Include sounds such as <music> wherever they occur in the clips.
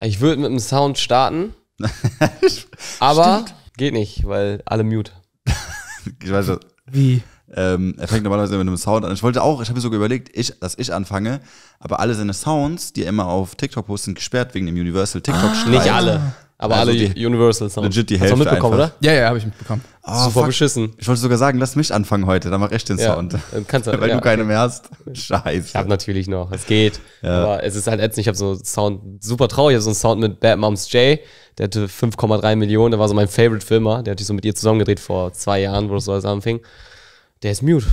Ich würde mit dem Sound starten, <laughs> aber Stimmt. geht nicht, weil alle mute. ich weiß nicht. Wie? Ähm, er fängt normalerweise mit einem Sound an. Ich wollte auch, ich habe mir sogar überlegt, ich, dass ich anfange, aber alle seine Sounds, die er immer auf TikTok postet, sind gesperrt wegen dem Universal TikTok. Ah, nicht alle. Aber also alle Universal Sounds. Legit die Hälfte. Hast du mitbekommen, einfach. oder? Ja, ja, habe ich mitbekommen. Oh, Super fuck. beschissen. Ich wollte sogar sagen, lass mich anfangen heute, dann mach ich den ja, Sound. Kannst, du, <laughs> Weil ja, du keine okay. mehr hast. Scheiße. Ich hab natürlich noch, es geht. Ja. Aber es ist halt ätzend, ich habe so einen Sound, super traurig, ich habe so einen Sound mit Bad Moms J, der hatte 5,3 Millionen, der war so mein Favorite-Filmer, der hat sich so mit ihr zusammengedreht vor zwei Jahren, wo das so alles anfing. Der ist mute.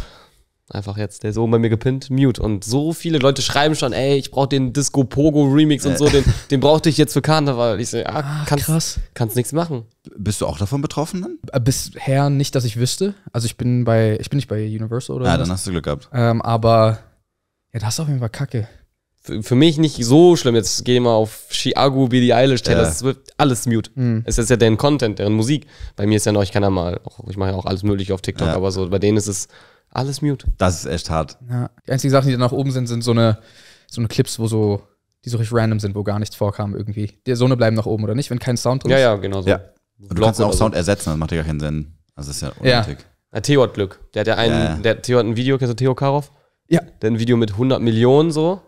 Einfach jetzt, der ist oben bei mir gepinnt, mute. Und so viele Leute schreiben schon, ey, ich brauche den Disco Pogo Remix und so, äh. den, den brauchte ich jetzt für Karneval. Ich so, ja, ah, kannst, krass. kannst nichts machen. Bist du auch davon betroffen dann? Äh, bisher nicht, dass ich wüsste. Also ich bin bei, ich bin nicht bei Universal oder Ja, was. dann hast du Glück gehabt. Ähm, aber, ja, das ist auf jeden Fall kacke. Für, für mich nicht so schlimm. Jetzt geh mal auf Chiago, Billie Eilish, Taylor ja. Swift, alles mute. Mhm. Es ist ja deren Content, deren Musik. Bei mir ist ja noch, ich kann ja mal, ich mache ja auch alles mögliche auf TikTok, ja. aber so, bei denen ist es alles mute. Das ist echt hart. Ja. Die einzigen Sachen, die da nach oben sind, sind so eine, so eine Clips, wo so, die so richtig random sind, wo gar nichts vorkam irgendwie. Die Sonne eine bleiben nach oben, oder nicht? Wenn kein Sound drin ist. Ja, ja, genau so. Ja. Und du kannst auch Sound so. ersetzen, das macht ja gar keinen Sinn. Also das ist ja unnötig. Ja. Theo hat Glück. Der hat ja einen, ja. der Theo hat ein Video, kennst du Theo Karoff? Ja. Der hat ein Video mit 100 Millionen so.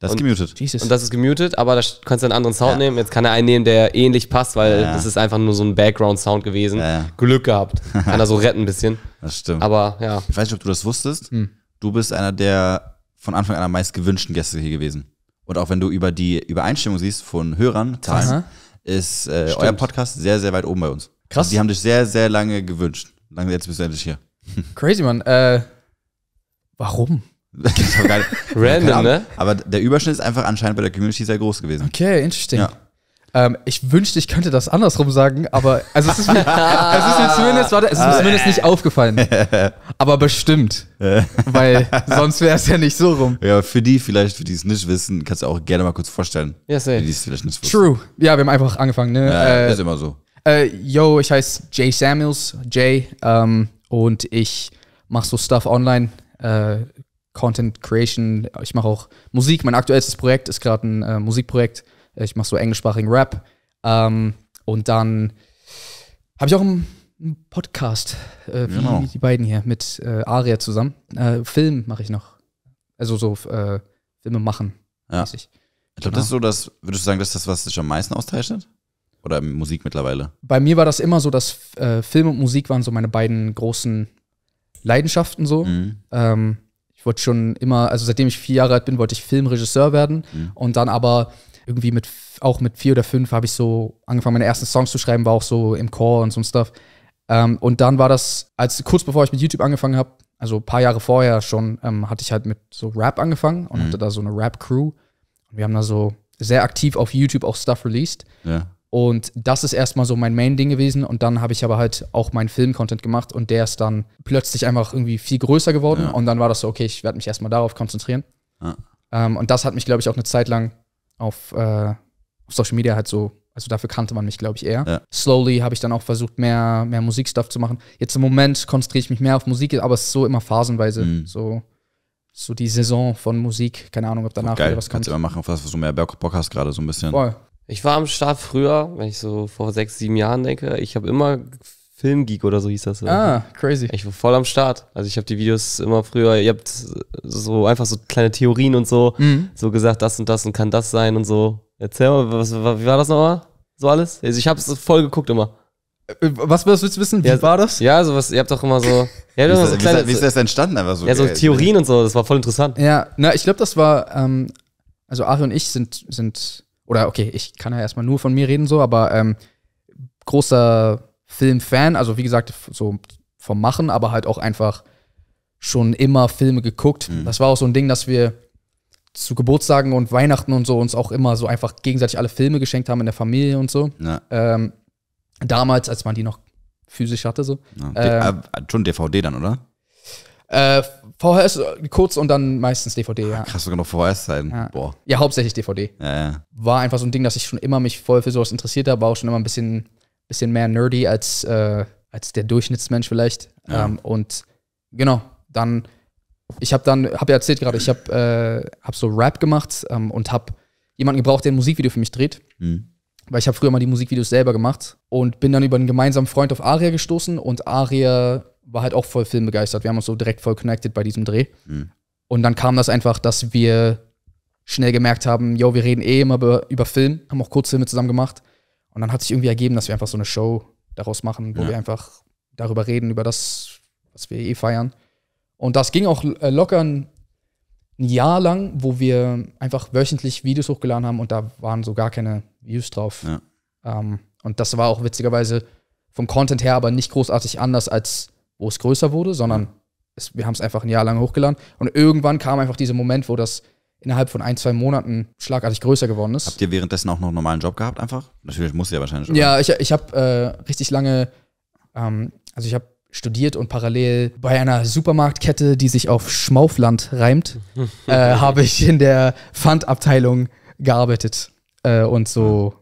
Das ist gemutet. Jesus. Und das ist gemutet, aber da kannst du einen anderen Sound ja. nehmen. Jetzt kann er einen nehmen, der ähnlich passt, weil ja. das ist einfach nur so ein Background-Sound gewesen. Ja. Glück gehabt. Kann er so retten ein bisschen. <laughs> Das stimmt. Aber ja. Ich weiß nicht, ob du das wusstest. Hm. Du bist einer der von Anfang an am meist gewünschten Gäste hier gewesen. Und auch wenn du über die Übereinstimmung siehst von Hörern, Zahlen, ist äh, euer Podcast sehr, sehr weit oben bei uns. Also Krass. Also die haben dich sehr, sehr lange gewünscht. Lange jetzt bist du endlich hier. Crazy, Mann. Äh, warum? <laughs> Random, ne? Aber der Überschnitt ist einfach anscheinend bei der Community sehr groß gewesen. Okay, interesting. Ja. Ähm, ich wünschte, ich könnte das andersrum sagen, aber also es ist mir, <laughs> es ist mir zumindest, warte, es ist mir zumindest nicht aufgefallen. <laughs> Aber bestimmt. weil sonst wäre es ja nicht so rum. Ja, für die vielleicht, für die es nicht wissen, kannst du auch gerne mal kurz vorstellen. Ja, yes, Die es vielleicht nicht wissen. True. Ja, wir haben einfach angefangen, ne? Ja, äh, ist immer so. Äh, yo, ich heiße Jay Samuels, Jay, ähm, und ich mache so Stuff online. Äh, Content Creation. Ich mache auch Musik. Mein aktuellstes Projekt ist gerade ein äh, Musikprojekt. Ich mache so englischsprachigen Rap. Ähm, und dann habe ich auch einen Podcast, äh, wie genau. die beiden hier, mit äh, Aria zusammen. Äh, Film mache ich noch. Also so äh, Filme machen. Ja. Ich, ich glaube, genau. das ist so, dass, würdest du sagen, das ist das, was dich am meisten auszeichnet? Oder Musik mittlerweile? Bei mir war das immer so, dass äh, Film und Musik waren so meine beiden großen Leidenschaften so. Mhm. Ähm, ich wollte schon immer, also seitdem ich vier Jahre alt bin, wollte ich Filmregisseur werden. Mhm. Und dann aber irgendwie mit, auch mit vier oder fünf habe ich so angefangen, meine ersten Songs zu schreiben, war auch so im Chor und so ein Stuff. Ähm, und dann war das, als kurz bevor ich mit YouTube angefangen habe, also ein paar Jahre vorher schon, ähm, hatte ich halt mit so Rap angefangen und mhm. hatte da so eine Rap-Crew. Und wir haben da so sehr aktiv auf YouTube auch Stuff released. Ja. Und das ist erstmal so mein Main-Ding gewesen. Und dann habe ich aber halt auch meinen Film-Content gemacht und der ist dann plötzlich einfach irgendwie viel größer geworden. Ja. Und dann war das so, okay, ich werde mich erstmal darauf konzentrieren. Ja. Ähm, und das hat mich, glaube ich, auch eine Zeit lang auf, äh, auf, Social Media halt so, also dafür kannte man mich, glaube ich, eher. Ja. Slowly habe ich dann auch versucht, mehr, mehr Musikstuff zu machen. Jetzt im Moment konzentriere ich mich mehr auf Musik, aber es ist so immer phasenweise mhm. so so die Saison von Musik. Keine Ahnung, ob danach Geil. wieder was kommt. Kannst du immer machen, auf was du mehr Bock hast gerade so ein bisschen. Voll. Ich war am Start früher, wenn ich so vor sechs, sieben Jahren denke. Ich habe immer Filmgeek oder so hieß das. Ah, crazy. Ich war voll am Start. Also ich habe die Videos immer früher, ihr habt so einfach so kleine Theorien und so, mhm. so gesagt, das und das und kann das sein und so. Erzähl mal, was, wie war das nochmal? So alles? Also ich habe es voll geguckt immer. Äh, was, willst du wissen? Wie ja, war das? Ja, sowas, ihr habt doch immer so. Ja, wie, ist das, so kleine, wie, ist das, entstanden? Einfach so, ja, so ne? Theorien und so, das war voll interessant. Ja, na, ich glaube, das war, ähm, also Ari und ich sind, sind oder okay, ich kann ja erstmal nur von mir reden so, aber ähm, großer Filmfan, also wie gesagt, so vom Machen, aber halt auch einfach schon immer Filme geguckt. Mhm. Das war auch so ein Ding, dass wir zu Geburtstagen und Weihnachten und so uns auch immer so einfach gegenseitig alle Filme geschenkt haben in der Familie und so. Ähm, damals, als man die noch physisch hatte, so. Ja, ähm, äh, schon DVD dann, oder? Äh, VHS äh, kurz und dann meistens DVD, ja. Krass, sogar noch VHS sein. Ja. Boah. Ja, hauptsächlich DVD. Ja, ja. War einfach so ein Ding, dass ich schon immer mich voll für sowas interessiert habe, war auch schon immer ein bisschen, bisschen mehr nerdy als, äh, als der Durchschnittsmensch vielleicht. Ja. Ähm, und genau, dann, ich habe dann, habe ja erzählt gerade, ich habe äh, hab so Rap gemacht ähm, und habe jemanden gebraucht, der ein Musikvideo für mich dreht. Mhm weil ich habe früher mal die Musikvideos selber gemacht und bin dann über einen gemeinsamen Freund auf Aria gestoßen und Aria war halt auch voll filmbegeistert. Wir haben uns so direkt voll connected bei diesem Dreh. Mhm. Und dann kam das einfach, dass wir schnell gemerkt haben, yo, wir reden eh immer über, über Film, haben auch Kurzfilme zusammen gemacht. Und dann hat sich irgendwie ergeben, dass wir einfach so eine Show daraus machen, wo ja. wir einfach darüber reden, über das, was wir eh feiern. Und das ging auch äh, locker ein Jahr lang, wo wir einfach wöchentlich Videos hochgeladen haben und da waren so gar keine Views drauf. Ja. Ähm, und das war auch witzigerweise vom Content her aber nicht großartig anders als wo es größer wurde, sondern mhm. es, wir haben es einfach ein Jahr lang hochgeladen. Und irgendwann kam einfach dieser Moment, wo das innerhalb von ein, zwei Monaten schlagartig größer geworden ist. Habt ihr währenddessen auch noch einen normalen Job gehabt einfach? Natürlich muss ihr ja wahrscheinlich. schon. Ja, ich, ich habe äh, richtig lange, ähm, also ich habe studiert und parallel bei einer Supermarktkette, die sich auf Schmaufland reimt, <laughs> äh, habe ich in der Pfandabteilung gearbeitet äh, und so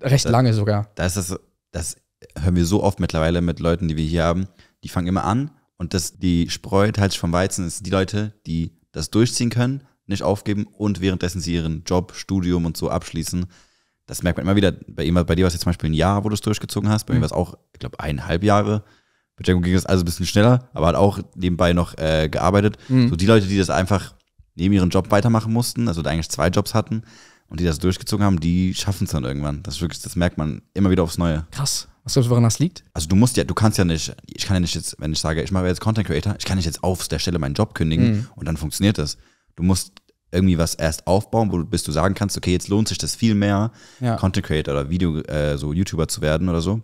recht da, lange sogar. Da ist das, das hören wir so oft mittlerweile mit Leuten, die wir hier haben, die fangen immer an und das, die Spreu teilt sich vom Weizen, das sind die Leute, die das durchziehen können, nicht aufgeben und währenddessen sie ihren Job, Studium und so abschließen. Das merkt man immer wieder. Bei, ihm, bei dir war es jetzt zum Beispiel ein Jahr, wo du es durchgezogen hast. Bei mhm. mir war es auch, ich glaube, eineinhalb Jahre. Bei Django ging es also ein bisschen schneller, aber hat auch nebenbei noch äh, gearbeitet. Mhm. So die Leute, die das einfach neben ihrem Job weitermachen mussten, also eigentlich zwei Jobs hatten und die das durchgezogen haben, die schaffen es dann irgendwann. Das wirklich, das merkt man immer wieder aufs Neue. Krass. Was glaubst du, woran das liegt? Also du musst ja, du kannst ja nicht, ich kann ja nicht jetzt, wenn ich sage, ich mache jetzt Content Creator, ich kann nicht jetzt auf der Stelle meinen Job kündigen mhm. und dann funktioniert das. Du musst irgendwie was erst aufbauen, wo du, bis du sagen kannst, okay, jetzt lohnt sich das viel mehr, ja. Content Creator oder Video, äh, so YouTuber zu werden oder so.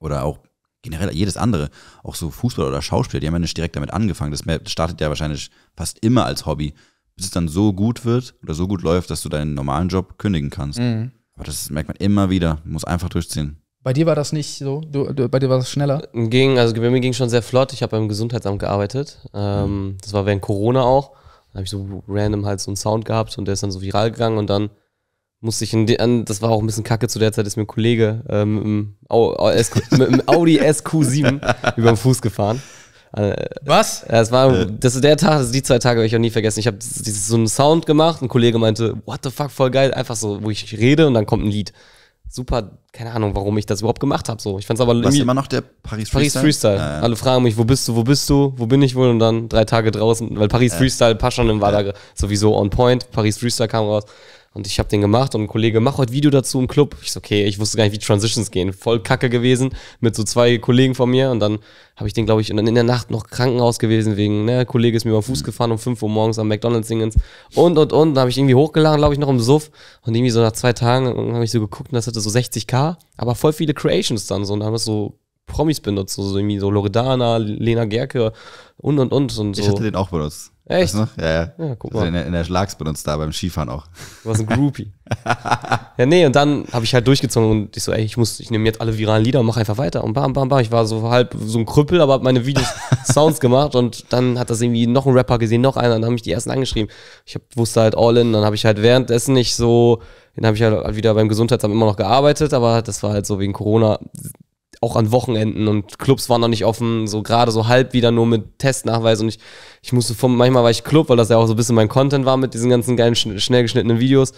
Oder auch generell jedes andere, auch so Fußball oder Schauspieler, die haben ja nicht direkt damit angefangen. Das startet ja wahrscheinlich fast immer als Hobby, bis es dann so gut wird oder so gut läuft, dass du deinen normalen Job kündigen kannst. Mhm. Aber das merkt man immer wieder, muss einfach durchziehen. Bei dir war das nicht so? Du, du, bei dir war das schneller? Ging, also bei mir ging schon sehr flott. Ich habe beim Gesundheitsamt gearbeitet. Ähm, mhm. Das war während Corona auch. Da habe ich so random halt so einen Sound gehabt und der ist dann so viral gegangen und dann musste ich in die, das war auch ein bisschen kacke zu der Zeit, ist mir ein Kollege ähm, mit, einem <laughs> Audi SQ7 über den Fuß gefahren. Äh, Was? Äh. das war, das ist der Tag, das also ist die zwei Tage, werde ich auch nie vergessen. Ich habe so einen Sound gemacht, ein Kollege meinte, what the fuck, voll geil, einfach so, wo ich rede und dann kommt ein Lied super, keine Ahnung, warum ich das überhaupt gemacht habe. So. Ich fand es aber Warst immer noch der Paris Freestyle. Paris Freestyle. Ja, ja. Alle fragen mich, wo bist du, wo bist du, wo bin ich wohl? Und dann drei Tage draußen, weil Paris ja. Freestyle, Paschanim war da sowieso on point. Paris Freestyle kam raus. Und ich habe den gemacht und ein Kollege, mach heute Video dazu im Club. Ich so, okay, ich wusste gar nicht, wie Transitions gehen. Voll kacke gewesen mit so zwei Kollegen von mir. Und dann habe ich den, glaube ich, und dann in der Nacht noch Krankenhaus gewesen wegen, ne, Kollege ist mir über den Fuß gefahren um 5 Uhr morgens am McDonalds singens Und, und, und. Da habe ich irgendwie hochgeladen, glaube ich, noch im Suff. Und irgendwie so nach zwei Tagen habe ich so geguckt und das hatte so 60k. Aber voll viele Creations dann so. Und dann haben wir so Promis benutzt. So, so irgendwie so Loredana, Lena Gerke und, und, und. und so. Ich hatte den auch benutzt. Echt? noch? Ja, ja. ja guck mal. In der, in der Schlags benutzt da beim Skifahren auch. Du warst ein Groupie. <laughs> ja, nee, und dann habe ich halt durchgezogen und ich so, ey, ich muss, ich nehme jetzt alle viralen Lieder und mache einfach weiter. Und bam, bam, bam. Ich war so halb so ein Krüppel, aber habe meine Videos <laughs> Sounds gemacht und dann hat das irgendwie noch ein Rapper gesehen, noch einer, und dann haben ich die ersten angeschrieben. Ich hab, wusste halt all in, dann habe ich halt währenddessen nicht so, dann habe ich halt wieder beim Gesundheitsamt immer noch gearbeitet, aber das war halt so wegen Corona auch an Wochenenden und Clubs waren noch nicht offen, so gerade so halb wieder nur mit Testnachweis und ich, ich musste vom, manchmal war ich Club, weil das ja auch so ein bisschen mein Content war mit diesen ganzen geilen, schnell geschnittenen Videos,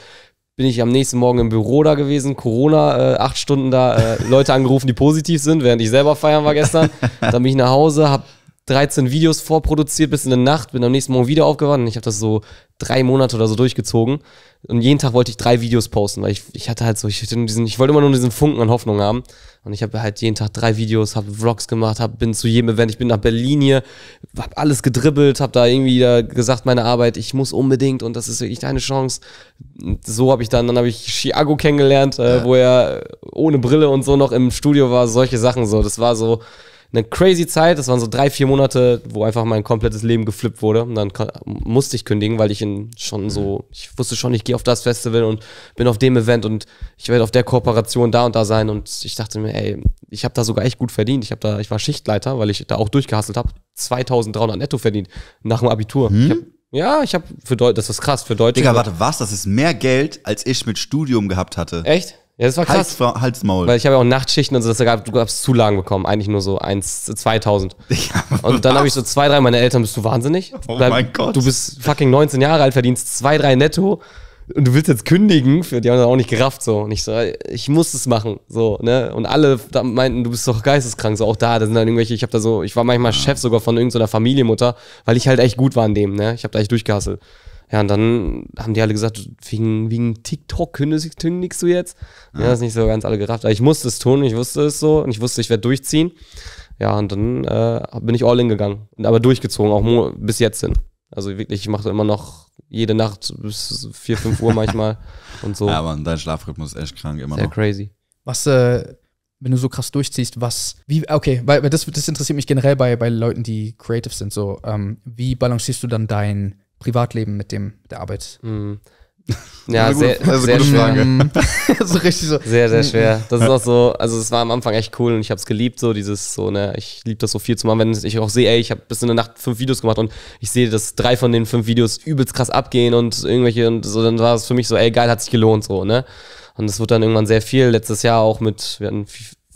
bin ich am nächsten Morgen im Büro da gewesen, Corona, äh, acht Stunden da, äh, Leute angerufen, die positiv sind, während ich selber feiern war gestern. <laughs> Dann bin ich nach Hause, hab 13 Videos vorproduziert bis in der Nacht, bin am nächsten Morgen wieder aufgewacht und ich habe das so drei Monate oder so durchgezogen. Und jeden Tag wollte ich drei Videos posten, weil ich, ich hatte halt so, ich, hatte diesen, ich wollte immer nur diesen Funken an Hoffnung haben. Und ich habe halt jeden Tag drei Videos, habe Vlogs gemacht, hab, bin zu jedem Event, ich bin nach Berlin hier, habe alles gedribbelt, habe da irgendwie da gesagt, meine Arbeit, ich muss unbedingt und das ist wirklich deine Chance. So habe ich dann, dann habe ich Chiago kennengelernt, äh, ja. wo er ohne Brille und so noch im Studio war, solche Sachen so. Das war so, eine crazy Zeit. Das waren so drei, vier Monate, wo einfach mein komplettes Leben geflippt wurde. Und dann musste ich kündigen, weil ich in schon so, mhm. ich wusste schon, ich gehe auf das Festival und bin auf dem Event und ich werde auf der Kooperation da und da sein. Und ich dachte mir, ey, ich habe da sogar echt gut verdient. Ich habe da, ich war Schichtleiter, weil ich da auch durchgehasselt habe. 2300 netto verdient nach dem Abitur. Hm? Ich hab, ja, ich habe für Deutsch, das ist krass für Deutsch. Digga, warte, was? Das ist mehr Geld, als ich mit Studium gehabt hatte. Echt? Ja, das war krass. Hals, Halsmaul. Weil ich habe ja auch Nachtschichten und so, das gab, du gabst Zulagen bekommen. Eigentlich nur so 1, 2000. <laughs> Ja, und dann habe ich so zwei, drei meiner Eltern, bist du wahnsinnig? Oh Bleib, mein Gott. Du bist fucking 19 Jahre alt, verdienst zwei, drei netto und du willst jetzt kündigen. Für, die haben das auch nicht gerafft so. Und ich so, ich muss es machen. So, ne? Und alle meinten, du bist doch geisteskrank. So, auch da, da sind dann irgendwelche, ich habe da so, ich war manchmal ja. Ah. Chef sogar von irgendeiner Familienmutter, weil ich halt echt gut war an dem, ne? Ich habe da echt durchgehasselt. Ja, und dann haben die alle gesagt, wegen, wegen TikTok kündigst, kündigst du jetzt? Ja, ja. das ist nicht so ganz alle gerafft. Aber ich musste es tun, ich wusste es so und ich wusste, ich werde durchziehen. Ja, und dann äh, bin ich all in gegangen. Aber durchgezogen, auch bis jetzt hin. Also wirklich, ich mache immer noch jede Nacht bis 4, 5 Uhr manchmal <laughs> und so. Ja, aber dein Schlafrhythmus ist echt krank immer Sehr noch. Sehr crazy. Was, äh, wenn du so krass durchziehst, was, wie, okay, weil, weil das, das interessiert mich generell bei, bei Leuten, die creative sind, so, ähm, wie balancierst du dann dein Privatleben mit dem der Arbeit? Mhm. <laughs> Ja, also sehr, also sehr schwer. <laughs> so richtig so. Sehr, sehr mhm. schwer. Das ist auch so, also es war am Anfang echt cool und ich habe es geliebt, so dieses, so, ne, ich liebe das so viel zu machen, wenn ich auch sehe, ey, ich habe bis in der Nacht fünf Videos gemacht und ich sehe, dass drei von den fünf Videos übelst krass abgehen und irgendwelche und so, dann war es für mich so, ey, geil, hat sich gelohnt, so, ne. Und es wird dann irgendwann sehr viel, letztes Jahr auch mit, wir hatten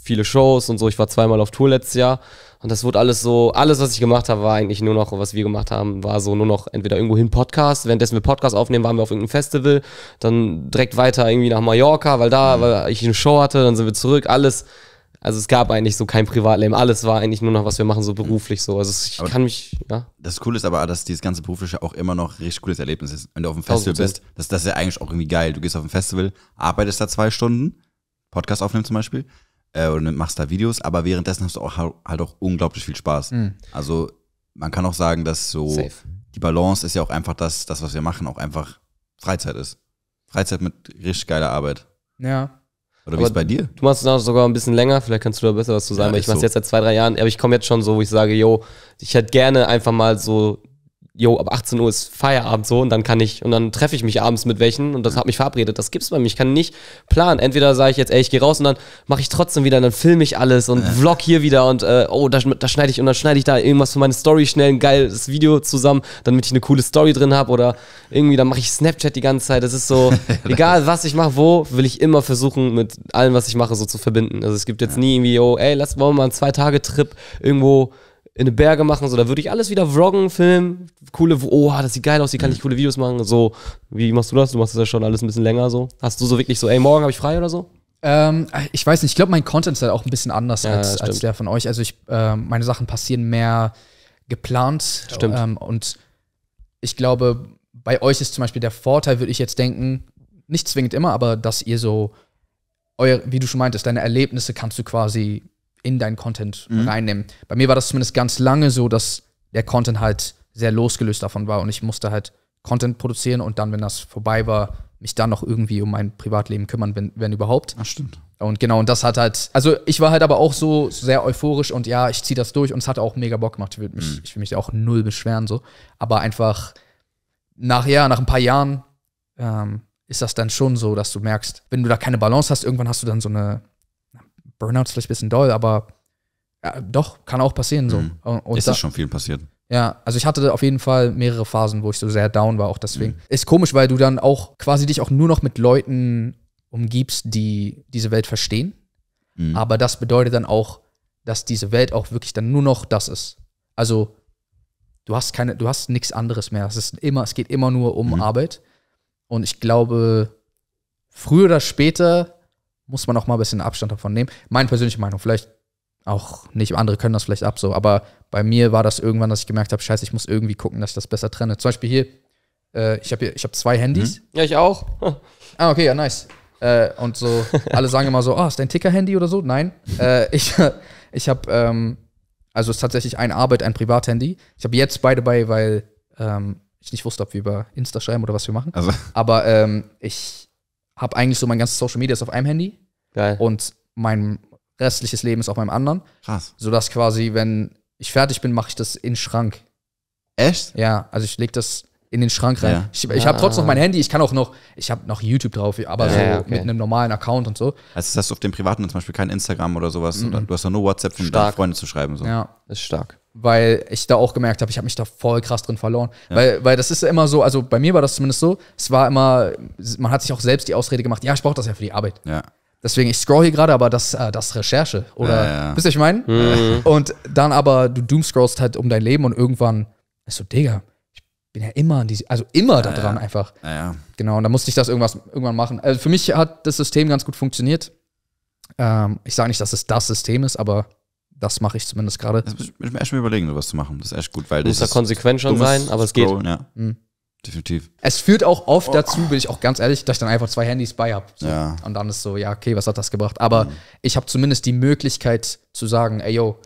viele Shows und so. Ich war zweimal auf Tour letztes Jahr und das wurde alles so, alles, was ich gemacht habe, war eigentlich nur noch, was wir gemacht haben, war so nur noch entweder irgendwo hin Podcast. Währenddessen wir Podcast aufnehmen, waren wir auf irgendeinem Festival, dann direkt weiter irgendwie nach Mallorca, weil da, mhm. weil ich eine Show hatte, dann sind wir zurück, alles. Also es gab eigentlich so kein Privatleben. Alles war eigentlich nur noch, was wir machen, so mhm. beruflich so. Also ich aber kann mich, ja. Das Coole ist aber, dass dieses ganze Berufliche auch immer noch ein richtig cooles Erlebnis ist. Wenn du auf dem Festival 100%. bist, das, das ist ja eigentlich auch irgendwie geil. Du gehst auf ein Festival, arbeitest da zwei Stunden, Podcast aufnehmen zum Beispiel, äh, und ne, machst da Videos, aber währenddessen hast du auch halt auch unglaublich viel Spaß. Mhm. Also man kann auch sagen, dass so Safe. die Balance ist ja auch einfach das, das, was wir machen, auch einfach Freizeit ist. Freizeit mit richtig geiler Arbeit. Ja. Oder aber wie ist bei dir? Du machst es auch sogar ein bisschen länger, vielleicht kannst du da besser was zu sagen, ja, weil ich mache es so. jetzt seit zwei, drei Jahren, aber ich komme jetzt schon so, wo ich sage, yo, ich hätte gerne einfach mal so yo, ab 18 Uhr ist Feierabend so und dann kann ich, und dann treffe ich mich abends mit welchen und das hat mich verabredet. Das gibt's bei mir. Ich kann nicht planen. Entweder sage ich jetzt, ey, ich gehe raus und dann mache ich trotzdem wieder und dann filme ich alles und vlog hier wieder und äh, oh, da, da schneide ich und dann schneide ich da irgendwas für meine Story schnell, ein geiles Video zusammen, damit ich eine coole Story drin habe oder irgendwie, dann mache ich Snapchat die ganze Zeit. Das ist so, <laughs> <laughs> egal was ich mache, wo, will ich immer versuchen, mit allem, was ich mache, so zu verbinden. Also es gibt jetzt ja. nie irgendwie, oh, ey, lass mal einen Zwei-Tage-Trip irgendwo in die Berge machen, so, da würde ich alles wieder vloggen, filmen, coole, oh, das sieht geil aus, hier kann mhm. ich coole Videos machen, so, wie machst du das? Du machst das ja schon alles ein bisschen länger, so. Hast du so wirklich so, ey, morgen habe ich frei oder so? Ähm, ich weiß nicht, ich glaube, mein Content ist halt auch ein bisschen anders ja, als, als, der von euch. Also ich, äh, meine Sachen passieren mehr geplant. Stimmt. Ähm, und ich glaube, bei euch ist zum Beispiel der Vorteil, würde ich jetzt denken, nicht zwingend immer, aber dass ihr so, euer, wie du schon meintest, deine Erlebnisse kannst du quasi in deinen Content mhm. reinnehmen. Bei mir war das zumindest ganz lange so, dass der Content halt sehr losgelöst davon war und ich musste halt Content produzieren und dann, wenn das vorbei war, mich dann noch irgendwie um mein Privatleben kümmern, wenn, wenn überhaupt. Ach, stimmt. Und genau, und das hat halt, also ich war halt aber auch so sehr euphorisch und ja, ich ziehe das durch und es hat auch mega Bock gemacht. Ich will mich, mhm. ich will mich auch null beschweren so. Aber einfach nachher, nach ein paar Jahren ähm, ist das dann schon so, dass du merkst, wenn du da keine Balance hast, irgendwann hast du dann so eine Burnout ist vielleicht ein bisschen doll, aber ja, doch, kann auch passieren so. Mhm. Und ist da, schon viel passiert. Ja, also ich hatte auf jeden Fall mehrere Phasen, wo ich so sehr down war, auch deswegen. Mhm. Ist komisch, weil du dann auch quasi dich auch nur noch mit Leuten umgibst, die diese Welt verstehen. Mhm. Aber das bedeutet dann auch, dass diese Welt auch wirklich dann nur noch das ist. Also du hast keine, du hast nichts anderes mehr. Es ist immer, es geht immer nur um mhm. Arbeit. Und ich glaube, früher oder später muss man auch mal ein bisschen Abstand davon nehmen. Meine persönliche Meinung, vielleicht auch nicht, andere können das vielleicht ab so, aber bei mir war das irgendwann, dass ich gemerkt habe, scheiße, ich muss irgendwie gucken, dass ich das besser trenne. Zum Beispiel hier, äh, ich habe hab zwei Handys. Mhm. Ja, ich auch. <laughs> ah, okay, ja, nice. Äh, und so, alle sagen immer so, oh, ist dein Ticker-Handy oder so? Nein. Äh, ich <laughs> ich habe, ähm, also es ist tatsächlich ein Arbeit, ein Privathandy. Ich habe jetzt beide bei, weil ähm, ich nicht wusste, ob wir über Insta schreiben oder was wir machen. Also. Aber ähm, ich habe eigentlich so mein ganzes Social Media ist auf einem Handy. Geil. Und mein restliches Leben ist auf meinem anderen. Krass. Sodass quasi, wenn ich fertig bin, mache ich das in den Schrank. Echt? Ja, also ich lege das in den Schrank rein. Ja. Ich, ich habe ah. trotzdem noch mein Handy, ich kann auch noch, ich habe noch YouTube drauf, aber ja, so okay. mit einem normalen Account und so. Also hast du auf dem privaten zum Beispiel kein Instagram oder sowas. Mhm. Du hast doch nur WhatsApp, um stark. Freunde zu schreiben. So. Ja, ist stark weil ich da auch gemerkt habe, ich habe mich da voll krass drin verloren. Ja. Weil, weil das ist immer so, also bei mir war das zumindest so, es war immer, man hat sich auch selbst die Ausrede gemacht, ja, ich brauche das ja für die Arbeit. Ja. Deswegen, ich scroll hier gerade, aber das, äh, das Recherche. Oder, ja, ja. wisst ihr, ich meine? Mhm. <laughs> Und dann aber, du doomscrollst halt um dein Leben und irgendwann ist so, Digga, ich bin ja immer an diese, also immer ja, da dran einfach. Ja, ja. Genau, und dann musste ich das irgendwas, irgendwann machen. Also für mich hat das System ganz gut funktioniert. Ähm, ich sage nicht, dass es das System ist, aber das mache ich zumindest gerade. Ich muss mir echt mal überlegen, sowas zu machen. Das ist echt gut, weil muss das. Muss da konsequent schon sein, aber es Scrollen, geht. Ja. Mhm. Definitiv. Es führt auch oft oh. dazu, bin ich auch ganz ehrlich, dass ich dann einfach zwei Handys bei habe. So. Ja. Und dann ist so, ja, okay, was hat das gebracht? Aber mhm. ich habe zumindest die Möglichkeit zu sagen, ey, yo,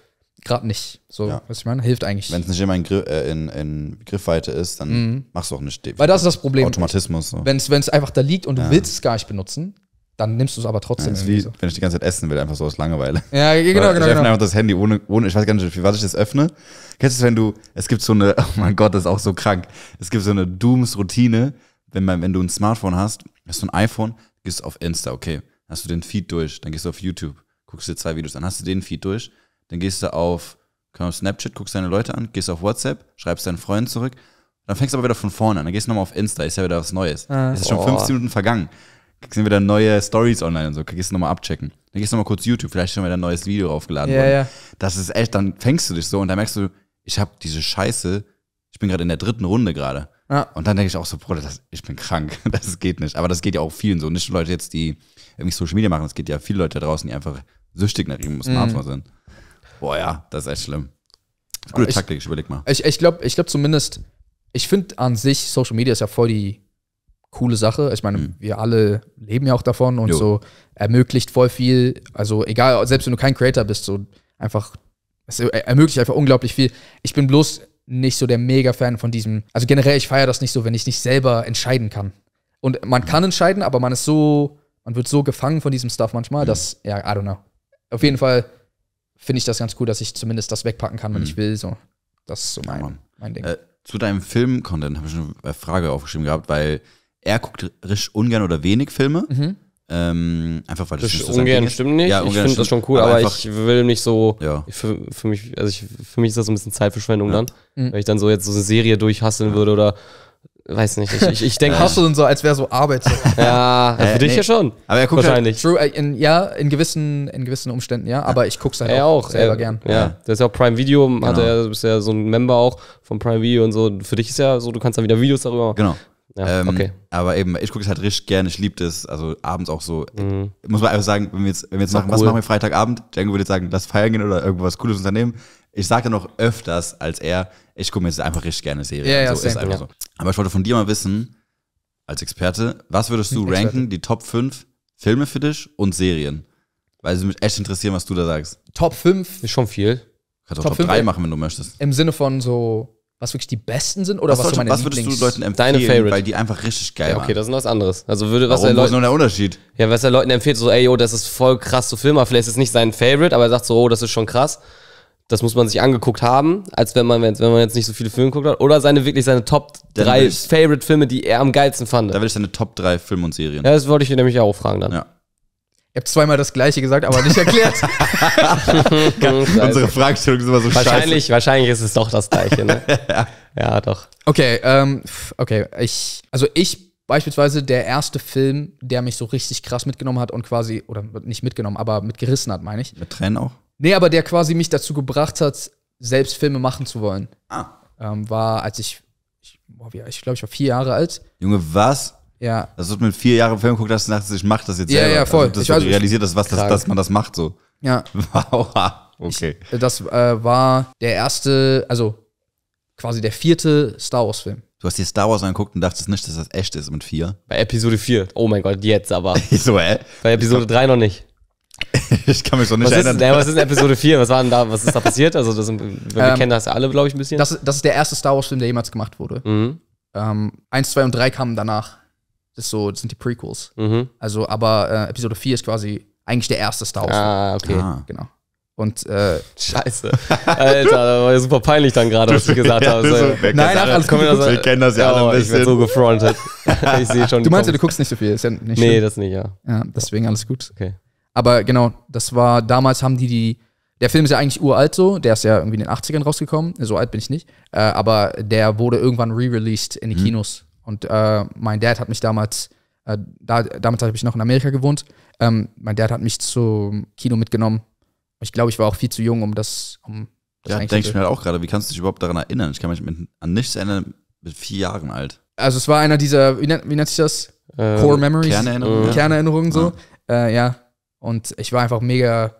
gerade nicht. So, ja. was ich meine, hilft eigentlich. Wenn es nicht immer in, Gri äh, in, in, Griffweite ist, dann mhm. machst du auch nicht. Weil das ist das Problem. Automatismus. So. Wenn es einfach da liegt und ja. du willst es gar nicht benutzen, dann nimmst du es aber trotzdem. Ja, wie, so. wenn ich die ganze Zeit essen will, einfach so aus Langeweile. <laughs> Ja, genau, genau. Ich öffne genau. einfach das Handy ohne, ohne, ich weiß gar nicht, wie was ich das öffne. Kennst du es, wenn du, es gibt so eine, <laughs> oh mein Gott, das ist auch so krank. Es gibt so eine Dooms-Routine, wenn, wenn du ein Smartphone hast, hast du ein iPhone, gehst auf Insta, okay, hast du den Feed durch, dann gehst du auf YouTube, guckst dir zwei Videos an, hast du den Feed durch, dann gehst du auf, Snapchat, guckst deine Leute an, gehst auf WhatsApp, schreibst deinen Freund zurück, dann fängst du aber wieder von vorne an, dann gehst du nochmal auf Insta, ist ja wieder was Neues. Ah. es ist ja schon 15 Minuten vergangen sind wieder neue Stories online und so. Gehst du nochmal abchecken. Dann gehst du nochmal kurz YouTube, vielleicht schon wieder ein neues Video aufgeladen. Ja, worden. ja. Das ist echt, dann fängst du dich so und dann merkst du, ich habe diese Scheiße, ich bin gerade in der dritten Runde gerade. Ja. Und dann denke ich auch so, Bruder, das, ich bin krank, <laughs> das geht nicht. Aber das geht ja auch vielen so. Nicht nur Leute jetzt, die irgendwie Social Media machen, es geht ja viele Leute da draußen, die einfach süchtig nach ihrem mhm. Smartphone mhm. sind. Boah, ja, das ist echt schlimm. Gute ich, Taktik, ich überleg mal. Ich, ich glaube ich glaub zumindest, ich finde an sich, Social Media ist ja voll die coole Sache. Ich meine, mhm. wir alle leben ja auch davon und jo. so ermöglicht voll viel. Also egal, selbst wenn du kein Creator bist, so einfach, es ermöglicht einfach unglaublich viel. Ich bin bloß nicht so der Mega-Fan von diesem. Also generell, ich feiere das nicht so, wenn ich nicht selber entscheiden kann. Und man kann entscheiden, aber man ist so, man wird so gefangen von diesem Stuff manchmal, mhm. dass, ja, I don't know. Auf jeden Fall finde ich das ganz cool, dass ich zumindest das wegpacken kann, wenn mhm. ich will. So. Das ist so mein, mein Ding. Äh, zu deinem Film-Content habe ich schon eine äh, Frage aufgeschrieben gehabt, weil er guckt richtig ungern oder wenig Filme. Mhm. Ähm, einfach weil das, das nicht so ungern stimmt nicht. Ja, ich finde das schon cool, aber, aber ich will nicht so. Ja. Für, für, mich, also ich, für mich ist das so ein bisschen Zeitverschwendung ja. dann, mhm. wenn ich dann so jetzt so eine Serie durchhasseln würde oder weiß nicht. Ich, ich, ich denke, <laughs> hast du denn so, als wäre so Arbeit. So. <laughs> ja, also für äh, dich nee. ja schon. Aber er guckt halt wahrscheinlich. True, äh, in, ja, in gewissen, in gewissen Umständen, ja. Aber ich gucke es halt er auch, auch selber er, gern. Ja. ja, das ist ja auch Prime Video, genau. hat er, du bist ja so ein Member auch von Prime Video und so. Für dich ist ja so, du kannst dann wieder Videos darüber machen. Genau ähm, okay. Aber eben, ich gucke es halt richtig gerne, ich liebe das. Also abends auch so. Mhm. Muss man einfach sagen, wenn wir jetzt, wenn wir jetzt machen, cool. was machen wir Freitagabend? Django würde jetzt sagen, lass feiern gehen oder irgendwas Cooles unternehmen. Ich sage dann auch öfters als er, ich gucke mir jetzt einfach richtig gerne Serien. Ja, ja, so ist einfach ja. so. Aber ich wollte von dir mal wissen, als Experte, was würdest du Experte. ranken, die Top 5 Filme für dich und Serien? Weil es mich echt interessieren, was du da sagst. Top 5 ist schon viel. Kannst auch Top, Top 3 machen, wenn du möchtest. Im Sinne von so was wirklich die besten sind oder was, was, sollte, meine was würdest Lieblings du Leuten empfehlen, Deine Favorite. weil die einfach richtig geil ja, okay, das ist noch was anderes. Also würde was Warum, ist Leuten, nur der Unterschied? ja, was er Leuten empfiehlt, so ey, yo, das ist voll krass zu filmen, vielleicht ist es nicht sein Favorite, aber er sagt so, oh, das ist schon krass. Das muss man sich angeguckt haben, als wenn man wenn, wenn man jetzt nicht so viele Filme geguckt hat oder seine wirklich seine Top 3 Favorite Filme, die er am geilsten fand. Da will ich seine Top 3 Filme und Serien. Ja, das wollte ich dir nämlich auch fragen dann. Ja. Ihr habt zweimal das Gleiche gesagt, aber nicht erklärt. <laughs> Unsere Fragestellung ist immer so wahrscheinlich, scheiße. Wahrscheinlich ist es doch das Gleiche. Ne? ja. <laughs> ja. doch. Okay, ähm, okay. Ich, also ich beispielsweise der erste Film, der mich so richtig krass mitgenommen hat und quasi, oder nicht mitgenommen, aber mitgerissen hat, meine ich. Mit Tränen auch? Nee, aber der quasi mich dazu gebracht hat, selbst Filme machen zu wollen. Ah. Ähm, war, als ich, ich, ich glaube, ich war vier Jahre alt. Junge, was? Ja. Das wird mit vier Jahren Film geguckt hast und dachtest, ich mach das jetzt ja, selber. Ja, voll. Also, dass ich du weiß, realisiert hast, was das, dass man das macht so. Ja. Wow. <laughs> okay. Ich, das äh, war der erste, also quasi der vierte Star Wars-Film. Du hast dir Star Wars angeguckt und dachtest nicht, dass das echt ist mit vier. Bei Episode 4. Oh mein Gott, jetzt aber. <laughs> so, hä? Bei Episode 3 noch nicht. <laughs> ich kann mich doch nicht was erinnern. Ist, na, was ist in Episode 4? Was, war da, was ist da passiert? Also, das, wir ähm, kennen das alle, glaube ich, ein bisschen. Das, das ist der erste Star Wars-Film, der jemals gemacht wurde. Mhm. Ähm, eins, zwei und drei kamen danach. Das, so, das sind die Prequels. Mhm. Also, aber äh, Episode 4 ist quasi eigentlich der erste Star Wars. Ah, okay. Ah. Genau. Und äh, Scheiße. Alter, das war ja super peinlich dann gerade, was ich gesagt <laughs> ja, habe. So, nein, ach, alles gut. Wir so, kenne das ja oh, alle ein bisschen. Ich werde so gefrontet. <laughs> ich sehe schon. Du meinst ja, du guckst nicht so viel. Ist ja nicht nee, schlimm. das nicht, ja. Ja, deswegen alles gut. Okay. Aber genau, das war, damals haben die die, der Film ist ja eigentlich uralt so, der ist ja irgendwie in den 80ern rausgekommen, so alt bin ich nicht, äh, aber der wurde irgendwann re-released in die mhm. Kinos. Und äh, mein Dad hat mich damals, äh, da, damals habe ich noch in Amerika gewohnt, ähm, mein Dad hat mich zum Kino mitgenommen. Ich glaube, ich war auch viel zu jung, um das. Um das ja, denke ich mir halt auch gerade, wie kannst du dich überhaupt daran erinnern? Ich kann mich mit, an nichts erinnern, mit vier Jahren alt. Also es war einer dieser, wie nennt, wie nennt sich das? Äh, Core Memories. Kernerinnerungen. Ja. Kernerinnerungen so. Ja. Äh, ja. Und ich war einfach mega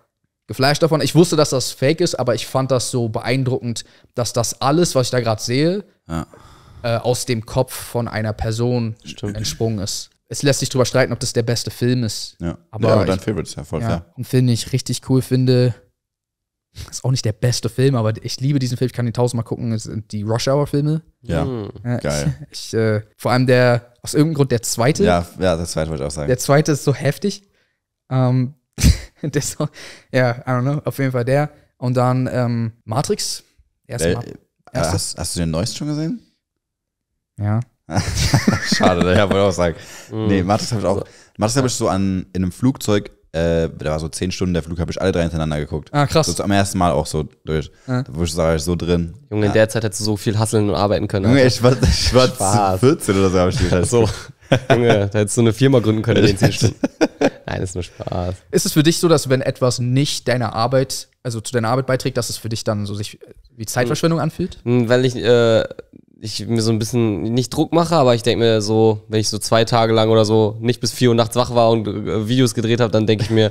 geflasht davon. Ich wusste, dass das fake ist, aber ich fand das so beeindruckend, dass das alles, was ich da gerade sehe, ja. Äh, aus dem Kopf von einer Person Stimmt. entsprungen ist. Es lässt sich drüber streiten, ob das der beste Film ist. Ja, aber, ja, aber dein Favorite ist ja voll ja, fair. Einen Film, den ich richtig cool finde, ist auch nicht der beste Film, aber ich liebe diesen Film, ich kann ihn tausendmal gucken, es sind die Rush Hour-Filme. Ja, mhm. geil. <laughs> Ich, äh, vor allem der, aus irgendeinem Grund der zweite. Ja, ja, der zweite wollte ich auch sagen. Der zweite ist so heftig. Ähm, <laughs> der so, ja, I don't know, auf jeden Fall der. Und dann ähm, Matrix. Erstmal. Äh, hast, äh, hast, du den neuesten schon gesehen? Ja. <laughs> Schade, ja, wollte ich auch sagen. Mm. Nee, Matrix habe ich auch. Matrix habe ich so an, in einem Flugzeug, äh, da war so zehn Stunden der Flug, habe ich alle drei hintereinander geguckt. Ah, krass. So, so am ersten Mal auch so durch. Ah. Da war ich, war ich so drin. Junge, ja. in der Zeit hättest du so viel hasseln und arbeiten können. Junge, ich war, ich war 14 <laughs> oder so, habe ich gedacht. so. <laughs> Junge, da hättest du eine Firma gründen können in den zehn Stunden. Nein, ist nur Spaß. Ist es für dich so, dass wenn etwas nicht deiner Arbeit, also zu deiner Arbeit beiträgt, dass es für dich dann so sich wie Zeitverschwendung hm. anfühlt? Hm, weil ich, äh, ich mir so ein bisschen nicht Druck mache, aber ich denke mir so, wenn ich so zwei Tage lang oder so nicht bis vier Uhr nachts wach war und äh, Videos gedreht habe, dann denke ich mir,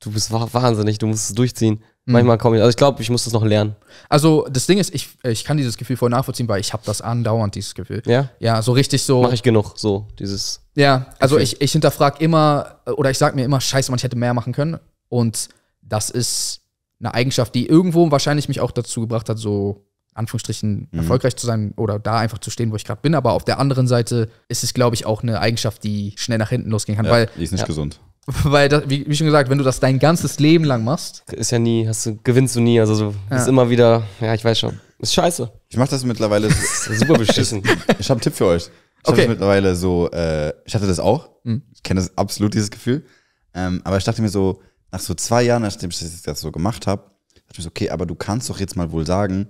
du bist wahnsinnig, du musst es durchziehen. Mhm. Manchmal komme ich, also ich glaube, ich muss das noch lernen. Also das Ding ist, ich, äh, ich kann dieses Gefühl voll nachvollziehen, weil ich habe das andauernd, dieses Gefühl. Ja? Ja, so richtig so. Mache ich genug, so dieses. Ja, also ich, ich hinterfrage immer, äh, oder ich sage mir immer, scheiße, man, ich hätte mehr machen können. Und das ist eine Eigenschaft, die irgendwo wahrscheinlich mich auch dazu gebracht hat, so Anführungsstrichen mhm. erfolgreich zu sein oder da einfach zu stehen, wo ich gerade bin. Aber auf der anderen Seite ist es, glaube ich, auch eine Eigenschaft, die schnell nach hinten losgehen kann. Ja, weil, die ist nicht ja. gesund. Weil, das, wie, wie, schon gesagt, wenn du das dein ganzes Leben lang machst. Ist ja nie, hast du, gewinnst du nie. Also so, ja. ist immer wieder, ja, ich weiß schon. Ist scheiße. Ich mache das mittlerweile <laughs> super beschissen. ich habe einen Tipp für euch. Ich okay. habe mittlerweile so, äh, ich hatte das auch. Mhm. Ich kenne das absolut, dieses Gefühl. Ähm, aber ich dachte mir so, nach so zwei Jahren, nachdem ich das jetzt so gemacht habe, dachte ich mir so, okay, aber du kannst doch jetzt mal wohl sagen,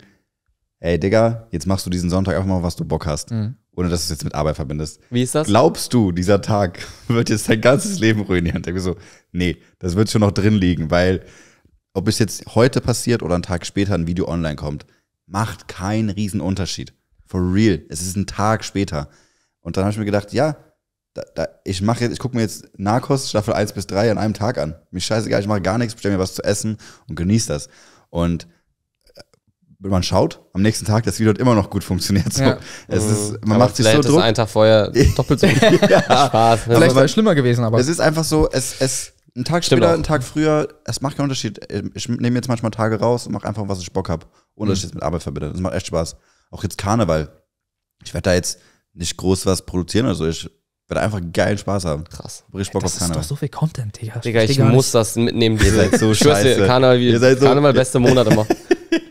ey Digga, jetzt machst du diesen Sonntag einfach mal, was du Bock hast. Mhm. Ohne dass du es jetzt mit Arbeit verbindest. Wie ist das? Glaubst du, dieser Tag <laughs> wird jetzt dein ganzes Leben ruinieren? Ich denke so, nee, das wird schon noch drin liegen, weil ob es jetzt heute passiert oder einen Tag später ein Video online kommt, macht keinen riesen Unterschied. For real. Es ist ein Tag später. Und dann habe ich mir gedacht, ja, da, da, ich mache jetzt, ich gucke mir jetzt Narcos Staffel 1 bis 3 an einem Tag an. Mich scheißegal, ich mache gar nichts, bestelle mir was zu essen und genieße das. Und wenn man schaut, am nächsten Tag das Video hat immer noch gut funktioniert. So. Ja. Es ist, mhm. man aber macht sich so Druck. Ist ein Tag vorher <laughs> doppelt so <laughs> ja. Spaß. Ne? Vielleicht wäre es schlimmer gewesen, aber. Es ist einfach so, es, es, ein Tag Stimmt später, auch. ein Tag früher, es macht keinen Unterschied. Ich nehme jetzt manchmal Tage raus und mache einfach, was ich Bock habe. Ohne dass ich mhm. jetzt mit Arbeit verbinde. Das macht echt Spaß. Auch jetzt Karneval. Ich werde da jetzt nicht groß was produzieren oder so. Ich werde einfach geilen Spaß haben. Krass. Richtig Bock das auf Karneval. ist doch so viel Content, Digga. Digga, ich muss das mitnehmen. Ihr seid so scheiße. Karneval, wie ihr seid so, Karneval, beste Monat immer. <laughs>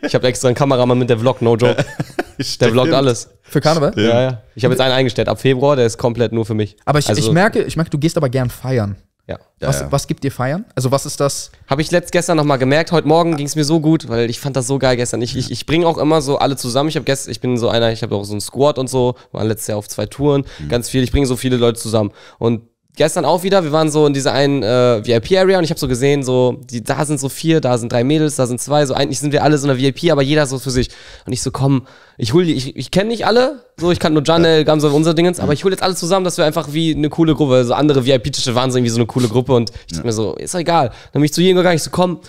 Ich habe extra einen Kameramann mit der Vlog, no joke. <laughs> der vloggt alles. Für Karneval? Stimmt. Ja, ja. Ich habe jetzt einen eingestellt. Ab Februar, der ist komplett nur für mich. Aber ich, also, ich, merke, ich merke, du gehst aber gern feiern. Ja. Was, ja. was gibt dir Feiern? Also was ist das? Habe ich letzt gestern nochmal gemerkt. Heute Morgen ging es mir so gut, weil ich fand das so geil gestern. Ich, ja. ich, ich bringe auch immer so alle zusammen. Ich hab gestern, ich bin so einer, ich habe auch so einen Squad und so, war letztes Jahr auf zwei Touren, mhm. ganz viel. Ich bringe so viele Leute zusammen. Und gestern auch wieder, wir waren so in dieser einen äh, VIP-Area und ich habe so gesehen, so, die, da sind so vier, da sind drei Mädels, da sind zwei, so eigentlich sind wir alle so in der VIP, aber jeder so für sich. Und ich so, komm, ich hol die, ich, ich kenne nicht alle, so, ich kann nur Janel, Gamsa, unser Dingens, aber ich hol jetzt alle zusammen, dass wir einfach wie eine coole Gruppe, so andere VIP-Tische waren so irgendwie so eine coole Gruppe und ich dachte ja. mir so, ist doch egal. Dann bin ich zu jedem gegangen, ich so, komm,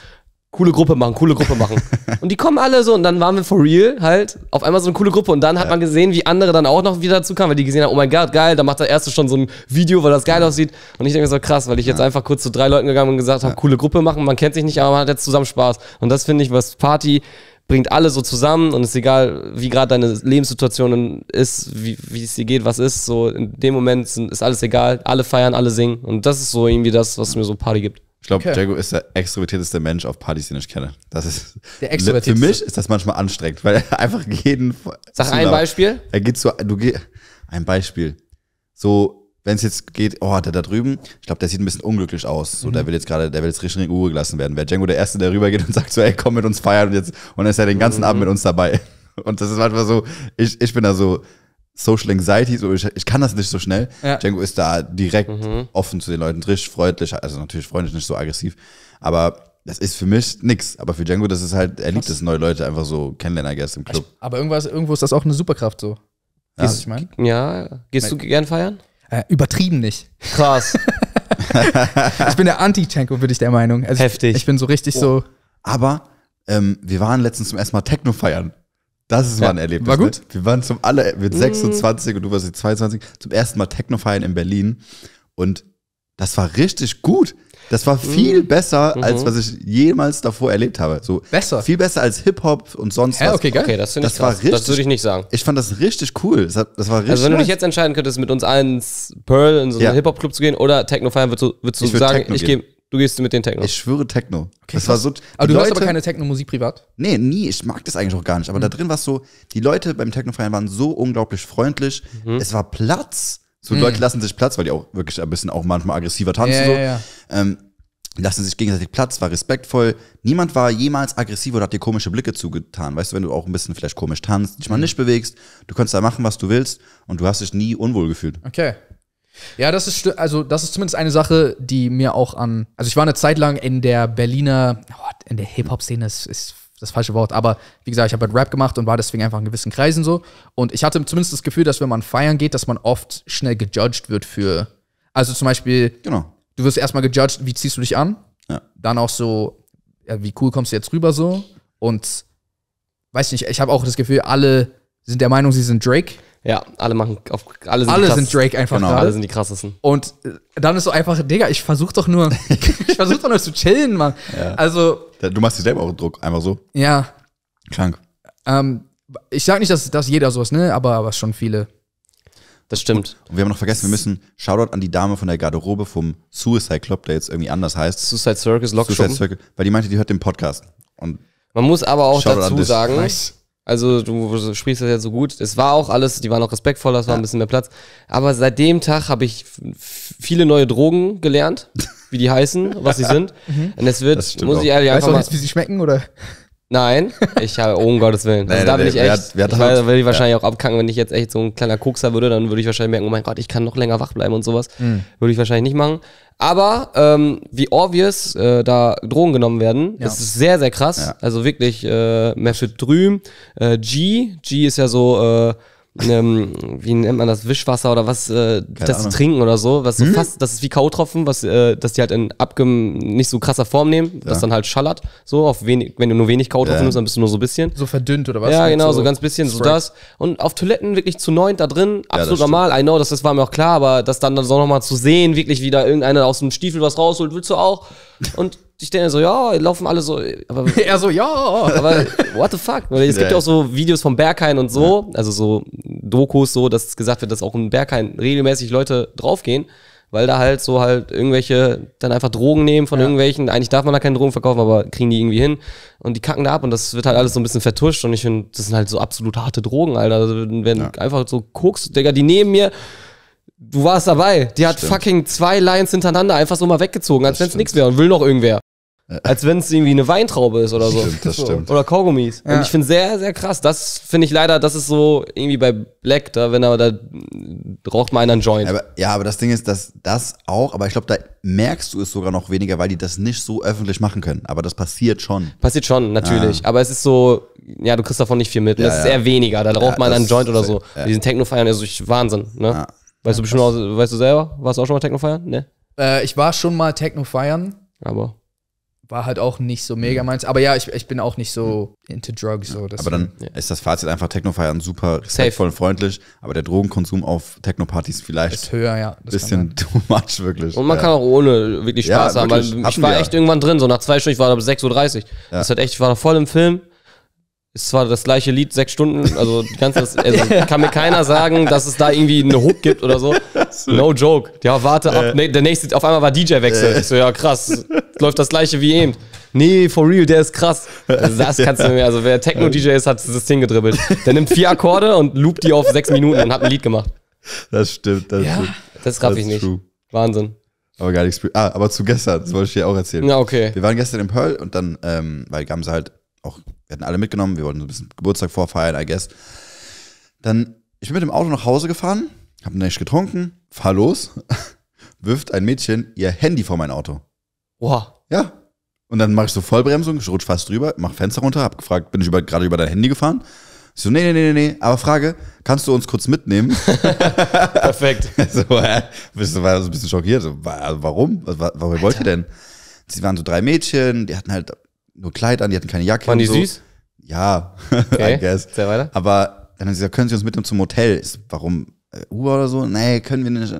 coole Gruppe machen, coole Gruppe machen. <laughs> und die kommen alle so und dann waren wir for real halt auf einmal so eine coole Gruppe und dann hat ja. man gesehen, wie andere dann auch noch wieder dazu kamen, weil die gesehen haben, oh mein Gott, geil, da macht der Erste schon so ein Video, weil das geil aussieht und ich denke so krass, weil ich jetzt ja. einfach kurz zu drei Leuten gegangen und gesagt habe, ja. coole Gruppe machen, man kennt sich nicht, aber man hat jetzt zusammen Spaß und das finde ich, was Party bringt alle so zusammen und es ist egal, wie gerade deine Lebenssituation ist, wie, wie es dir geht, was ist, so in dem Moment sind, ist alles egal, alle feiern, alle singen und das ist so irgendwie das, was mir so Party gibt. Ich glaube, okay. Jago ist der extrovertierteste Mensch auf Partys, den ich kenne. Das ist der Für mich ist das manchmal anstrengend, weil er einfach jeden. Sag ein Beispiel. Er geht so, du geh, ein Beispiel. So, wenn es jetzt geht, oh, der da drüben, ich glaube, der sieht ein bisschen unglücklich aus. So, mhm. der will jetzt gerade, der will jetzt richtig in Ruhe gelassen werden. Wäre Django der Erste, der rübergeht und <laughs> sagt so, ey, komm mit uns feiern und jetzt, und dann ist er den ganzen mhm. Abend mit uns dabei. Und das ist manchmal so, ich, ich bin da so, Social Anxiety, so ich, ich kann das nicht so schnell. Ja. Django ist da direkt mhm. offen zu den Leuten, richtig freundlich, also natürlich freundlich, nicht so aggressiv, aber das ist für mich nix. Aber für Django, das ist halt, er liebt es, neue Leute einfach so kennenlernen, guess, im Club. aber irgendwas, irgendwo ist das auch eine Superkraft so. Ja. Gehst, ich mein? ja. Gehst du gern feiern? Äh, übertrieben nicht. Krass. <laughs> ich bin der Anti-Tanko, bin ich der Meinung. Also Heftig. Ich, ich, bin so richtig oh. so. Aber ähm, wir waren letztens zum ersten Mal Techno feiern. Das ist ja, mal ein Erlebnis. War ne? gut. Ne? Wir waren zum aller, mit 26 mm. und du warst 22 zum ersten Mal Technofeiern in Berlin und das war richtig gut. Das war mhm. viel mm. besser mhm. als was ich jemals davor erlebt habe. So besser. Viel besser als Hip Hop und sonst Hä, was. Okay, geil. Okay, das, finde ich war richtig. Das würde ich nicht sagen. Ich fand das richtig cool. Das, das war richtig. Also wenn du dich jetzt entscheiden könntest, mit uns allen Pearl in so einen ja. Hip Hop Club zu gehen oder Technofeiern, würdest du, würdest du ich sagen, ich gehe Du gehst mit den Techno. Ich schwöre Techno. Okay, das war so. Aber du Leute, hörst aber keine Techno-Musik privat? Nee, nie. Ich mag das eigentlich auch gar nicht. Aber mhm. da drin war es so, die Leute beim Techno-Feiern waren so unglaublich freundlich. Mhm. Es war Platz. So mhm. Leute lassen sich Platz, weil die auch wirklich ein bisschen auch manchmal aggressiver tanzen. Ja, so. ja, ja. Ähm, lassen sich gegenseitig Platz, war respektvoll. Niemand war jemals aggressiv oder hat dir komische Blicke zugetan. Weißt du, wenn du auch ein bisschen vielleicht komisch tanzt, dich mal mhm. nicht bewegst, du kannst da machen, was du willst und du hast dich nie unwohl gefühlt. Okay. Ja, das ist also das ist zumindest eine Sache, die mir auch an. Also ich war eine Zeit lang in der Berliner, oh, in der Hip-Hop-Szene ist, ist das falsche Wort, aber wie gesagt, ich habe halt Rap gemacht und war deswegen einfach in gewissen Kreisen so. Und ich hatte zumindest das Gefühl, dass wenn man feiern geht, dass man oft schnell gejudged wird für. Also zum Beispiel, genau. du wirst erstmal gejudged, wie ziehst du dich an? Ja. Dann auch so, ja, wie cool kommst du jetzt rüber so? Und weiß nicht, ich habe auch das Gefühl, alle sind der Meinung, sie sind Drake. Ja, alle machen auf, alle sind, alle sind Drake einfach genau. Alle sind die krassesten. Und äh, dann ist so einfach, Digga, ich versuch doch nur, <laughs> ich versuch doch nur zu chillen, Mann. Ja. Also. Du machst dir selber auch Druck, einfach so. Ja. Krank. Ähm, ich sag nicht, dass, dass jeder so ist, ne? Aber, aber schon viele. Das stimmt. Und, und wir haben noch vergessen, wir müssen Shoutout an die Dame von der Garderobe vom Suicide Club, der jetzt irgendwie anders heißt. Suicide Circus, Lockschuppen. Suicide Circus, weil die meinte, die hört den Podcast. Und Man muss aber auch Shoutout dazu sagen, nice. Also du sprichst das ja so gut. Es war auch alles, die waren auch respektvoll, das war ja. ein bisschen mehr Platz. Aber seit dem Tag habe ich viele neue Drogen gelernt, wie die heißen, was sie <laughs> sind. Mhm. Und es wird, das muss ich ehrlich sagen. Weißt du jetzt, wie sie schmecken, oder? Nein, <laughs> ich habe, oh, um Gottes Willen. Also nein, da bin ich echt. Hat, ich würde ich wahrscheinlich ja. auch abkacken, wenn ich jetzt echt so ein kleiner Kokser würde, dann würde ich wahrscheinlich merken, oh mein Gott, ich kann noch länger wach bleiben und sowas. Mhm. Würde ich wahrscheinlich nicht machen. Aber ähm, wie obvious äh, da Drogen genommen werden, ja. ist sehr, sehr krass. Ja. Also wirklich äh, Method Drüm, äh, G. G ist ja so. Äh, ähm, wie nennt man das, Wischwasser oder was, äh, das zu trinken oder so. Was so hm? fast, das ist wie Kautropfen, was, äh, dass die halt in abgem nicht so krasser Form nehmen, ja. das dann halt schallert. So, auf wenig, wenn du nur wenig Kautropfen ja. nimmst, dann bist du nur so ein bisschen. So verdünnt oder was? Ja, genau, so, so ganz bisschen, Sprite. so das. Und auf Toiletten wirklich zu neunt da drin, ja, absolut normal. I know, das, das war mir auch klar, aber das dann, dann so nochmal zu sehen, wirklich wieder irgendeiner aus dem Stiefel was rausholt, willst du auch? Und ich denke so, ja, laufen alle so. Aber, er <laughs> so, ja. Aber what the fuck? Weil es gibt ja auch so Videos von Berghain und so, also so Dokus, so, dass gesagt wird, dass auch in Berghain regelmäßig Leute draufgehen, weil da halt so halt irgendwelche dann einfach Drogen nehmen von ja. irgendwelchen. Eigentlich darf man da keine Drogen verkaufen, aber kriegen die irgendwie hin und die kacken da ab und das wird halt alles so ein bisschen vertuscht und ich finde, das sind halt so absolut harte Drogen, Alter. Also, da werden ja. einfach so Koks, Digga, die nehmen mir du warst dabei. Die hat stimmt. fucking zwei Lions hintereinander einfach so mal weggezogen, als wenn es nichts wäre und will noch irgendwer. Als wenn es irgendwie eine Weintraube ist oder so. Stimmt, das so. stimmt. Oder Kaugummis. Ja. Und ich finde sehr, sehr krass. Das finde ich leider, das ist so irgendwie bei Black, da, wenn er, da raucht mal einer einen Joint. Aber, ja, aber das Ding ist, dass das auch, aber ich glaube, da merkst du es sogar noch weniger, weil die das nicht so öffentlich machen können. Aber das passiert schon. Passiert schon, natürlich. Ah. Aber es ist so, ja, du kriegst davon nicht viel mit. Ja, das ja. ist eher weniger. Da raucht ja, mal einen Joint oder so. Ja. Diesen Techno-Feiern, ist also ich, Wahnsinn, ne? Weißt du bestimmt, weißt du selber, warst du auch schon mal Techno-Feiern? Ne? Äh, ich war schon mal Techno-Feiern. Aber war halt auch nicht so mega mhm. meins. Aber ja, ich, ich bin auch nicht so into drugs. So, aber dann ist das Fazit einfach, Technofeiern super respektvoll und freundlich, aber der Drogenkonsum auf Technopartys vielleicht ist höher, ja. Das bisschen <laughs> too much wirklich. Und man ja. kann auch ohne wirklich Spaß ja, wirklich. haben, weil ich war echt irgendwann drin, so nach zwei Stunden, ich war da bis 6.30 Uhr. Das hat echt, ich war da voll im Film, ist zwar das gleiche Lied, sechs Stunden, also, das, also <laughs> kann mir keiner sagen, dass es da irgendwie eine Hook gibt oder so. No joke. Ja, warte ab. Ne, der nächste, auf einmal war DJ-Wechsel. Ich so, ja, krass. Läuft das gleiche wie eben. Nee, for real, der ist krass. Also das kannst du mir, also wer Techno-DJ ist, hat das Ding gedribbelt. Der nimmt vier Akkorde und loopt die auf sechs Minuten und hat ein Lied gemacht. Das stimmt, das ja, stimmt. Das raff ich nicht. True. Wahnsinn. Aber gar nichts. Ah, aber zu gestern, das wollte ich dir auch erzählen. Ja, okay. Wir waren gestern im Pearl und dann, ähm, weil Gamse halt auch wir hatten alle mitgenommen, wir wollten so ein bisschen Geburtstag vorfeiern, I guess. Dann, ich bin mit dem Auto nach Hause gefahren, hab nicht getrunken, fahr los, <laughs> wirft ein Mädchen ihr Handy vor mein Auto. Oha. Ja. Und dann mache ich so Vollbremsung, ich rutsch fast drüber, mach Fenster runter, hab gefragt, bin ich über, gerade über dein Handy gefahren? Ich so, nee, nee, nee, nee, nee, aber Frage, kannst du uns kurz mitnehmen? <laughs> <laughs> Perfekt. so, äh, war so ein bisschen schockiert. So, warum? Was, was, was wollt ihr denn? Sie waren so drei Mädchen, die hatten halt nur Kleid an, die hatten keine Jacke. Waren die so. süß? Ja, <laughs> okay. I guess. Sehr weiter. Aber dann haben sie gesagt, können Sie uns mitnehmen zum Hotel? Ist, warum? Äh, Uber oder so? Nee, können wir nicht.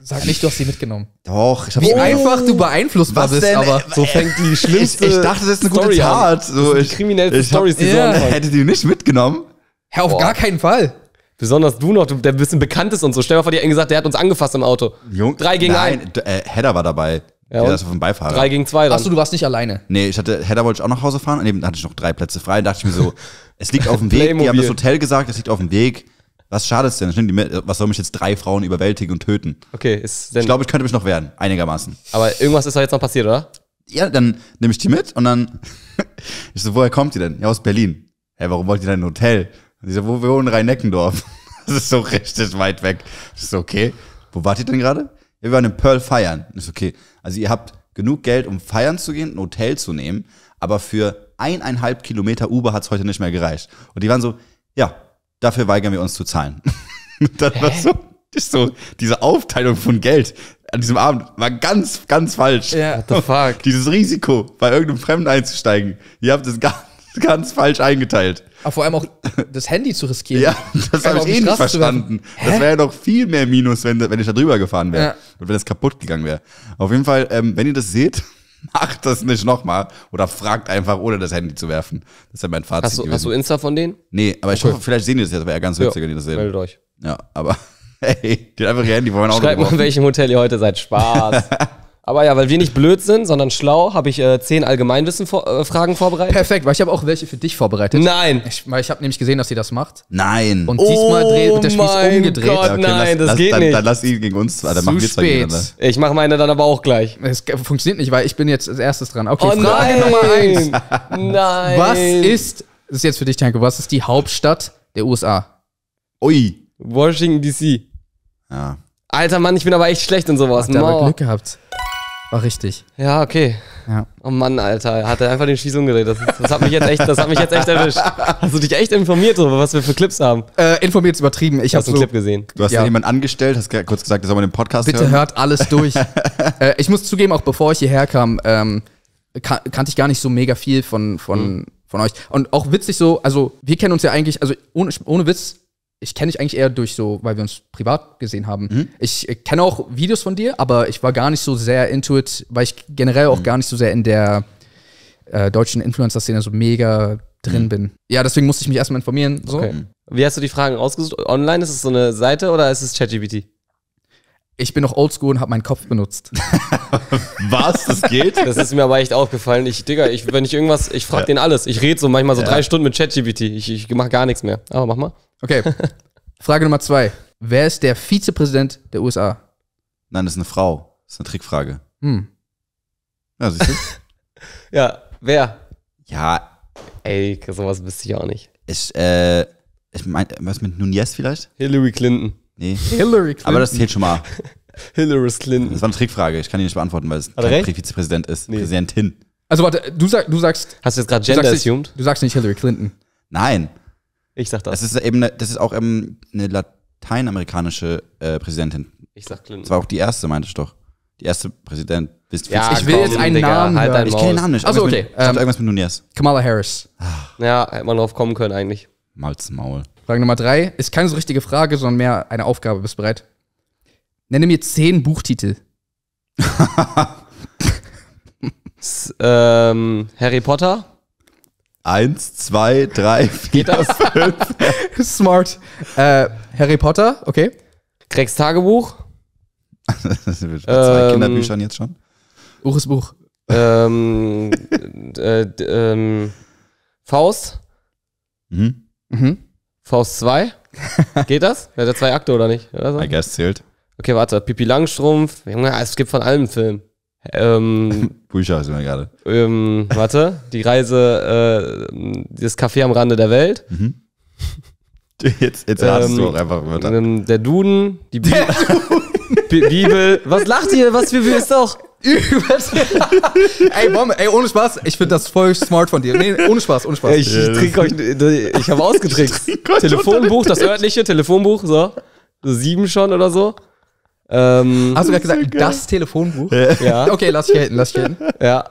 Sag nicht, du hast sie mitgenommen. Doch, ich hab Wie oh, einfach du beeinflussbar bist, denn? aber so äh, fängt die schlimmste. Ich, ich dachte, das ist eine Story gute Tat. So, ich, kriminelle ich Storys, die yeah. so Hätte die nicht mitgenommen? Herr, auf Boah. gar keinen Fall. Besonders du noch, der ein bisschen bekannt ist und so. Stell dir mal vor, die hat gesagt, der hat uns angefasst im Auto. Jung, Drei gegen nein, ein. Äh, Hedda war dabei. Ja, der saß auf dem Beifahrer. Drei gegen zwei dann. Achso, du warst nicht alleine. Nee, ich hatte, Hedda wollte ich auch nach Hause fahren, Und eben hatte ich noch drei Plätze frei. Da dachte ich mir so, <laughs> es liegt auf dem Weg, die haben das Hotel gesagt, es liegt auf dem Weg. Was schadet es denn? Ich die was soll mich jetzt drei Frauen überwältigen und töten? Okay, ist denn Ich glaube, ich könnte mich noch wehren, einigermaßen. Aber irgendwas ist da jetzt noch passiert, oder? Ja, dann nehme ich die mit und dann. <laughs> ich so, woher kommt die denn? Ja, aus Berlin. Hä, hey, warum wollt ihr denn ein Hotel? Und die so, wo wir wohnen? Rhein-Neckendorf. <laughs> das ist so richtig weit weg. Ich so, okay. Wo wart ihr denn gerade? Ja, wir waren in Pearl feiern. ich so, okay also ihr habt genug Geld, um feiern zu gehen, ein Hotel zu nehmen, aber für eineinhalb Kilometer Uber hat es heute nicht mehr gereicht. Und die waren so, ja, dafür weigern wir uns zu zahlen. <laughs> das Hä? war so, das so, diese Aufteilung von Geld an diesem Abend war ganz, ganz falsch. Ja, yeah, what the fuck? Dieses Risiko, bei irgendeinem Fremden einzusteigen. Ihr habt es gar <laughs> ganz falsch eingeteilt. Aber vor allem auch das Handy zu riskieren. Ja, das habe ich eh nicht verstanden. Das wäre ja noch viel mehr Minus, wenn, wenn ich da drüber gefahren wäre. Ja. Und wenn das kaputt gegangen wäre. Auf jeden Fall, ähm, wenn ihr das seht, <laughs> macht das nicht nochmal. Oder fragt einfach, ohne das Handy zu werfen. Das ist ja mein Fazit. Hast du, hast du Insta von denen? Nee, aber ich hoffe, vielleicht sehen die das jetzt, Das wäre ja ganz witzig, wenn die das sehen. Meldet euch. Ja, aber. <laughs> Hey, die einfach ihr Handy vorhin Schreibt auch Schreibt mal, in welchem Hotel ihr heute seid. Spaß. Aber ja, weil wir nicht blöd sind, sondern schlau, habe ich äh, zehn Allgemeinwissen-Fragen äh, vorbereitet. Perfekt, weil ich habe auch welche für dich vorbereitet. Nein. Ich, weil ich habe nämlich gesehen, dass sie das macht. Nein. Und oh diesmal dreht, wird der Spieß umgedreht. Gott, okay, nein, lass, das lass, geht dann, nicht. Dann lass ihn gegen uns, dann Zu machen wir zwei gegeneinander. Ich mache meine dann aber auch gleich. Es funktioniert nicht, weil ich bin jetzt als erstes dran. Okay, oh, Frage nein. Nummer eins. nein. Was ist, das ist jetzt für dich, Tanko, was ist die Hauptstadt der USA? Ui. Washington, D.C. Ja. Alter Mann, ich bin aber echt schlecht in sowas. Hat aber Glück gehabt. War richtig. Ja, okay. Ja. Oh Mann, Alter, hat er einfach den Schieß umgedreht. Das, das, hat mich jetzt echt, das hat mich jetzt echt erwischt. Hast du dich echt informiert darüber, was wir für Clips haben? Äh, informiert ist übertrieben. Ich habe so, Clip gesehen. Du hast ja jemanden angestellt, hast kurz gesagt, das soll man den Podcast Bitte hören. hört alles durch. <laughs> äh, ich muss zugeben, auch bevor ich hierher kam, ähm, kan kannte ich gar nicht so mega viel von, von, mhm. von euch. Und auch witzig so, also wir kennen uns ja eigentlich, also ohne, ohne Witz, ich kenne dich eigentlich eher durch so, weil wir uns privat gesehen haben. Mhm. Ich äh, kenne auch Videos von dir, aber ich war gar nicht so sehr into it, weil ich generell auch mhm. gar nicht so sehr in der äh, deutschen Influencer-Szene so mega drin mhm. bin. Ja, deswegen musste ich mich erstmal informieren. So. Okay. Wie hast du die Fragen rausgesucht? Online ist es so eine Seite oder ist es ChatGPT? Ich bin noch oldschool und habe meinen Kopf benutzt. <laughs> Was? Das geht? <laughs> Das ist mir aber echt aufgefallen. Ich, Digga, ich, wenn ich irgendwas, ich frage ja. den alles. Ich rede so manchmal so ja. drei Stunden mit ChatGPT. Ich, ich mache gar nichts mehr. Aber mach mal. Okay. <laughs> Frage Nummer zwei. Wer ist der Vizepräsident der USA? Nein, das ist eine Frau. Das ist eine Trickfrage. Hm. Ja, siehst du? <laughs> ja, wer? Ja. Ey, sowas wüsste ich auch nicht. Ich, äh, ich mein, was mit Nunez vielleicht? Hillary Clinton. Nee. Hillary Clinton. Aber das zählt schon mal. <laughs> Hillary Clinton. Das war eine Trickfrage. Ich kann die nicht beantworten, weil es Hat kein Vizepräsident ist. Nee. Präsidentin. Also warte, du, sag, du sagst. Hast du jetzt gerade Gender du assumed? du sagst nicht Hillary Clinton. Nein. Ich sag das. Das ist eben, eine, das ist auch eben eine lateinamerikanische äh, Präsidentin. Ich sag Clinton. Das war auch die erste, meinte ich doch. Die erste Präsident. Bist ja, ich will jetzt einen Digga, Namen halt Ich kenne den Namen nicht. Also okay. Mit, ich ähm, irgendwas mit Nunez. Kamala Harris. Ah. Ja, hätte man drauf kommen können eigentlich. Malz Maul. Frage Nummer drei ist keine so richtige Frage, sondern mehr eine Aufgabe. Bist du bereit? Nenne mir zehn Buchtitel. <laughs> ähm, Harry Potter. Eins, zwei, drei, vier, Geht das? fünf. <laughs> Smart. Äh, Harry Potter, okay. Gregs Tagebuch. das <laughs> sind zwei ähm, Kinderbüchern jetzt schon. Uches Buch. Ähm, äh, ähm, Faust. Mhm. Mhm. Faust 2. Geht das? Hat er zwei Akte oder nicht? Oder so? I guess zählt. Okay, warte. Pipi Langstrumpf. Junge, es gibt von allem Filmen. Ähm, Bücher sind wir gerade. Ähm, warte, die Reise, äh, das Café am Rande der Welt. Mhm. <laughs> Jetzt, jetzt hast du ähm, auch einfach Wörter. Ähm, der Duden, die Bi <laughs> Bi Bibel. Was lacht ihr? Was für ist doch? ey, Bombe, ey, ohne Spaß, ich finde das voll smart von dir. Nee, ohne Spaß, ohne Spaß. ich trinke euch, äh, ich habe ausgetrickst. <laughs> Telefonbuch, das örtliche Telefonbuch, so. so. Sieben schon oder so. Ähm, Hast du gerade gesagt, so das Telefonbuch? Ja. Okay, lass ich hinten, lass ich hinten. Ja.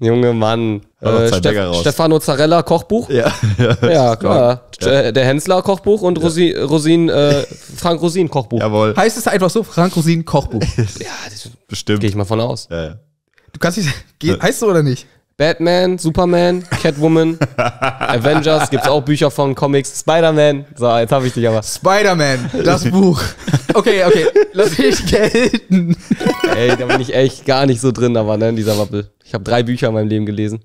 Junge Mann. Äh, Stef Stefano Zarella Kochbuch. Ja, ja, ja klar. Ja. Äh, der Hensler Kochbuch und Rosi, Rosin, äh, Frank Rosin Kochbuch. Jawohl. Heißt es einfach so? Frank Rosin Kochbuch. ja, das bestimmt. Gehe ich mal von aus. Ja, ja. Du kannst nicht. <laughs> heißt so oder nicht? Batman, Superman, Catwoman, <laughs> Avengers, gibt's auch Bücher von Comics, Spider-Man. So, jetzt habe ich dich aber. Spider-Man, das <laughs> Buch. Okay, okay, lass <laughs> mich gelten. Ey, da bin ich echt gar nicht so drin, aber ne, in dieser Wappel. Ich habe drei Bücher in meinem Leben gelesen.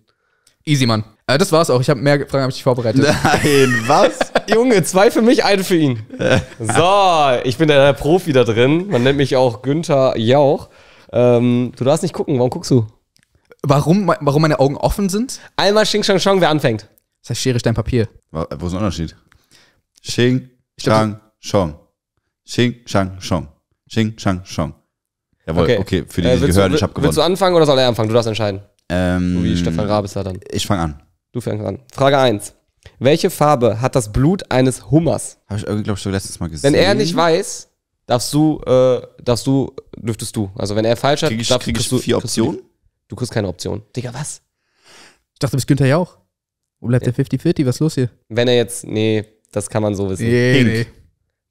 Easy, Mann. Äh, das war's auch. Ich habe mehr Fragen habe ich dich vorbereitet. Nein, was? Junge, zwei für mich, eine für ihn. so, ich bin der Profi da drin. Man nennt mich auch Günther Jauch. Ähm, du darfst nicht gucken. Warum guckst du? warum, warum meine Augen offen sind? Einmal Xing Shang Shang, wer anfängt? Das heißt Schere, Stein, Papier. Wo ist der Unterschied? Xing Shang Shang. Xing Shang Shang. Xing Shang Shang. Jawohl, okay, okay für die, äh, die äh, willst, ich habe gewonnen. Willst du anfangen oder soll er anfangen? Du darfst entscheiden. Ähm, so wie Stefan Rabes da dann. Ich fange an. Du fängst an. Frage 1. Welche Farbe hat das Blut eines Hummers? Habe ich irgendwie, glaube ich, schon letztes Mal gesehen. Wenn er nicht weiß, darfst du, äh, darfst du, dürftest du. Also wenn er falsch hat, krieg ich, darfst, krieg ich vier Optionen. Du kriegst keine Option. Digga, was? Ich dachte, du bist Günther ja auch. Wo bleibt ja. der 50-50? Was ist los hier? Wenn er jetzt, nee, das kann man so wissen. Nee, Pink. Nee.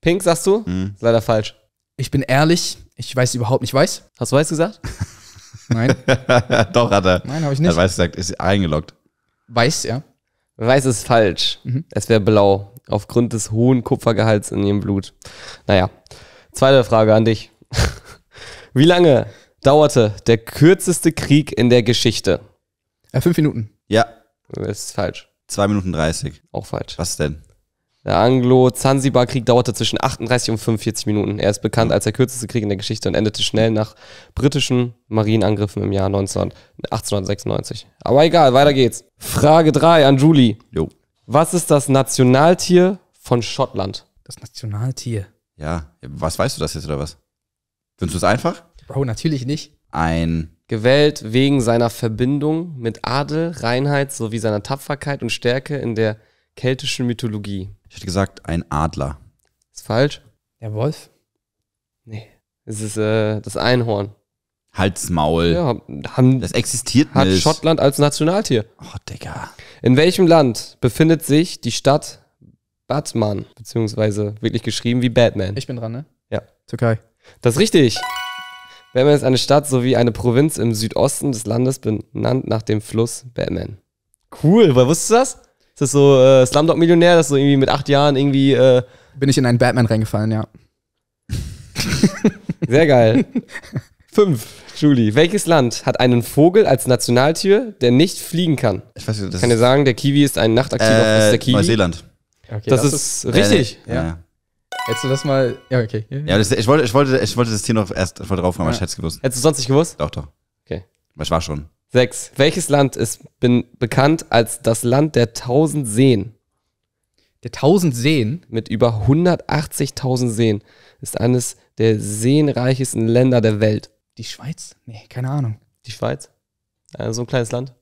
Pink, sagst du? Mhm. leider falsch. Ich bin ehrlich, ich weiß überhaupt nicht weiß. Hast du weiß gesagt? <laughs> Nein. <laughs> Doch, hat er. Nein, habe ich nicht. Hat weiß gesagt, ist eingeloggt. Weiß, ja. Weiß ist falsch. Mhm. Es wäre blau. Aufgrund des hohen Kupfergehalts in ihrem Blut. Naja. Zweite Frage an dich. <laughs> Wie lange dauerte der kürzeste Krieg in der Geschichte? Äh, fünf Minuten. Ja. Das ist falsch. Zwei Minuten dreißig. Auch falsch. Was denn? Der Anglo-Zanzibar-Krieg dauerte zwischen 38 und 45 Minuten. Er ist bekannt als der kürzeste Krieg in der Geschichte und endete schnell nach britischen Marienangriffen im Jahr 19, 1896. Aber egal, weiter geht's. Frage 3 an Julie. Jo. Was ist das Nationaltier von Schottland? Das Nationaltier. Ja, was weißt du das jetzt oder was? Findest du es einfach? Bro, natürlich nicht. Ein. Gewählt wegen seiner Verbindung mit Adel, Reinheit sowie seiner Tapferkeit und Stärke in der keltischen Mythologie. Ich hätte gesagt, ein Adler. Ist falsch? Der Wolf? Nee. Es ist äh, das Einhorn. Halsmaul. Ja, haben, das existiert hat nicht. Hat Schottland als Nationaltier. Oh, Digga. In welchem Land befindet sich die Stadt Batman? Beziehungsweise wirklich geschrieben wie Batman. Ich bin dran, ne? Ja. Türkei. Das ist richtig. Batman ist eine Stadt sowie eine Provinz im Südosten des Landes, benannt nach dem Fluss Batman. Cool, woher wusstest du das? Ist das so äh, Slumdog-Millionär, dass so irgendwie mit acht Jahren irgendwie. Äh Bin ich in einen Batman reingefallen, ja. <laughs> Sehr geil. Fünf, Julie. Welches Land hat einen Vogel als Nationaltier, der nicht fliegen kann? Ich weiß nicht, das kann dir sagen, der Kiwi ist ein nachtaktiver äh, der Kiwi. Neuseeland. Okay, das, das, ist, richtig. Äh, ja. ja. Hättest du das mal. Ja, okay. Ja, das, ich, wollte, ich, wollte, ich wollte das Tier noch erst voll drauf haben, aber ja. ich hätte es gewusst. Hättest du sonst nicht gewusst? Doch, doch. Okay. ich war schon. Sechs. Welches Land ist bekannt als das Land der tausend Seen? Der tausend Seen? Mit über 180.000 Seen. Ist eines der seenreichsten Länder der Welt. Die Schweiz? Nee, keine Ahnung. Die Schweiz? Ja, so ein kleines Land.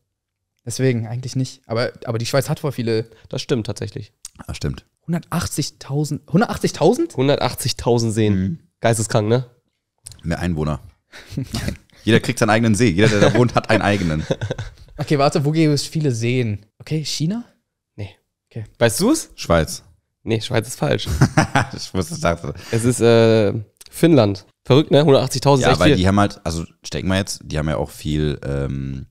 Deswegen, eigentlich nicht. Aber, aber die Schweiz hat voll viele. Das stimmt tatsächlich. Das stimmt. 180.000. 180.000? 180.000 Seen. Mhm. Geisteskrank, ne? Mehr Einwohner. Jeder kriegt seinen eigenen See. Jeder, der da wohnt, hat einen eigenen. <laughs> Okay, warte, wo gibt es viele Seen? Okay, China? Nee. Okay. Weißt du es? Schweiz. Nee, Schweiz ist falsch. <laughs> ich wusste, es Es ist äh, Finnland. Verrückt, ne? 180.000. Seen. Ja, weil viel. die haben halt, also stecken wir jetzt, die haben ja auch viel ähm,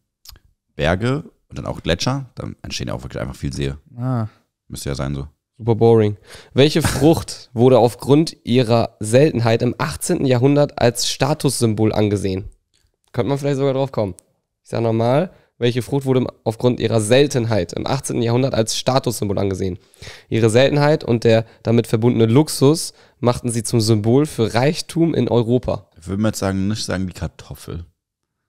Berge und dann auch Gletscher. Dann entstehen ja auch wirklich einfach viel See. Ah. Müsste ja sein so. Super boring. Welche Frucht wurde aufgrund ihrer Seltenheit im 18. Jahrhundert als Statussymbol angesehen? Könnte man vielleicht sogar drauf kommen. Ich sage nochmal, welche Frucht wurde aufgrund ihrer Seltenheit im 18. Jahrhundert als Statussymbol angesehen? Ihre Seltenheit und der damit verbundene Luxus machten sie zum Symbol für Reichtum in Europa. Ich würde mir jetzt sagen, nicht sagen die Kartoffel.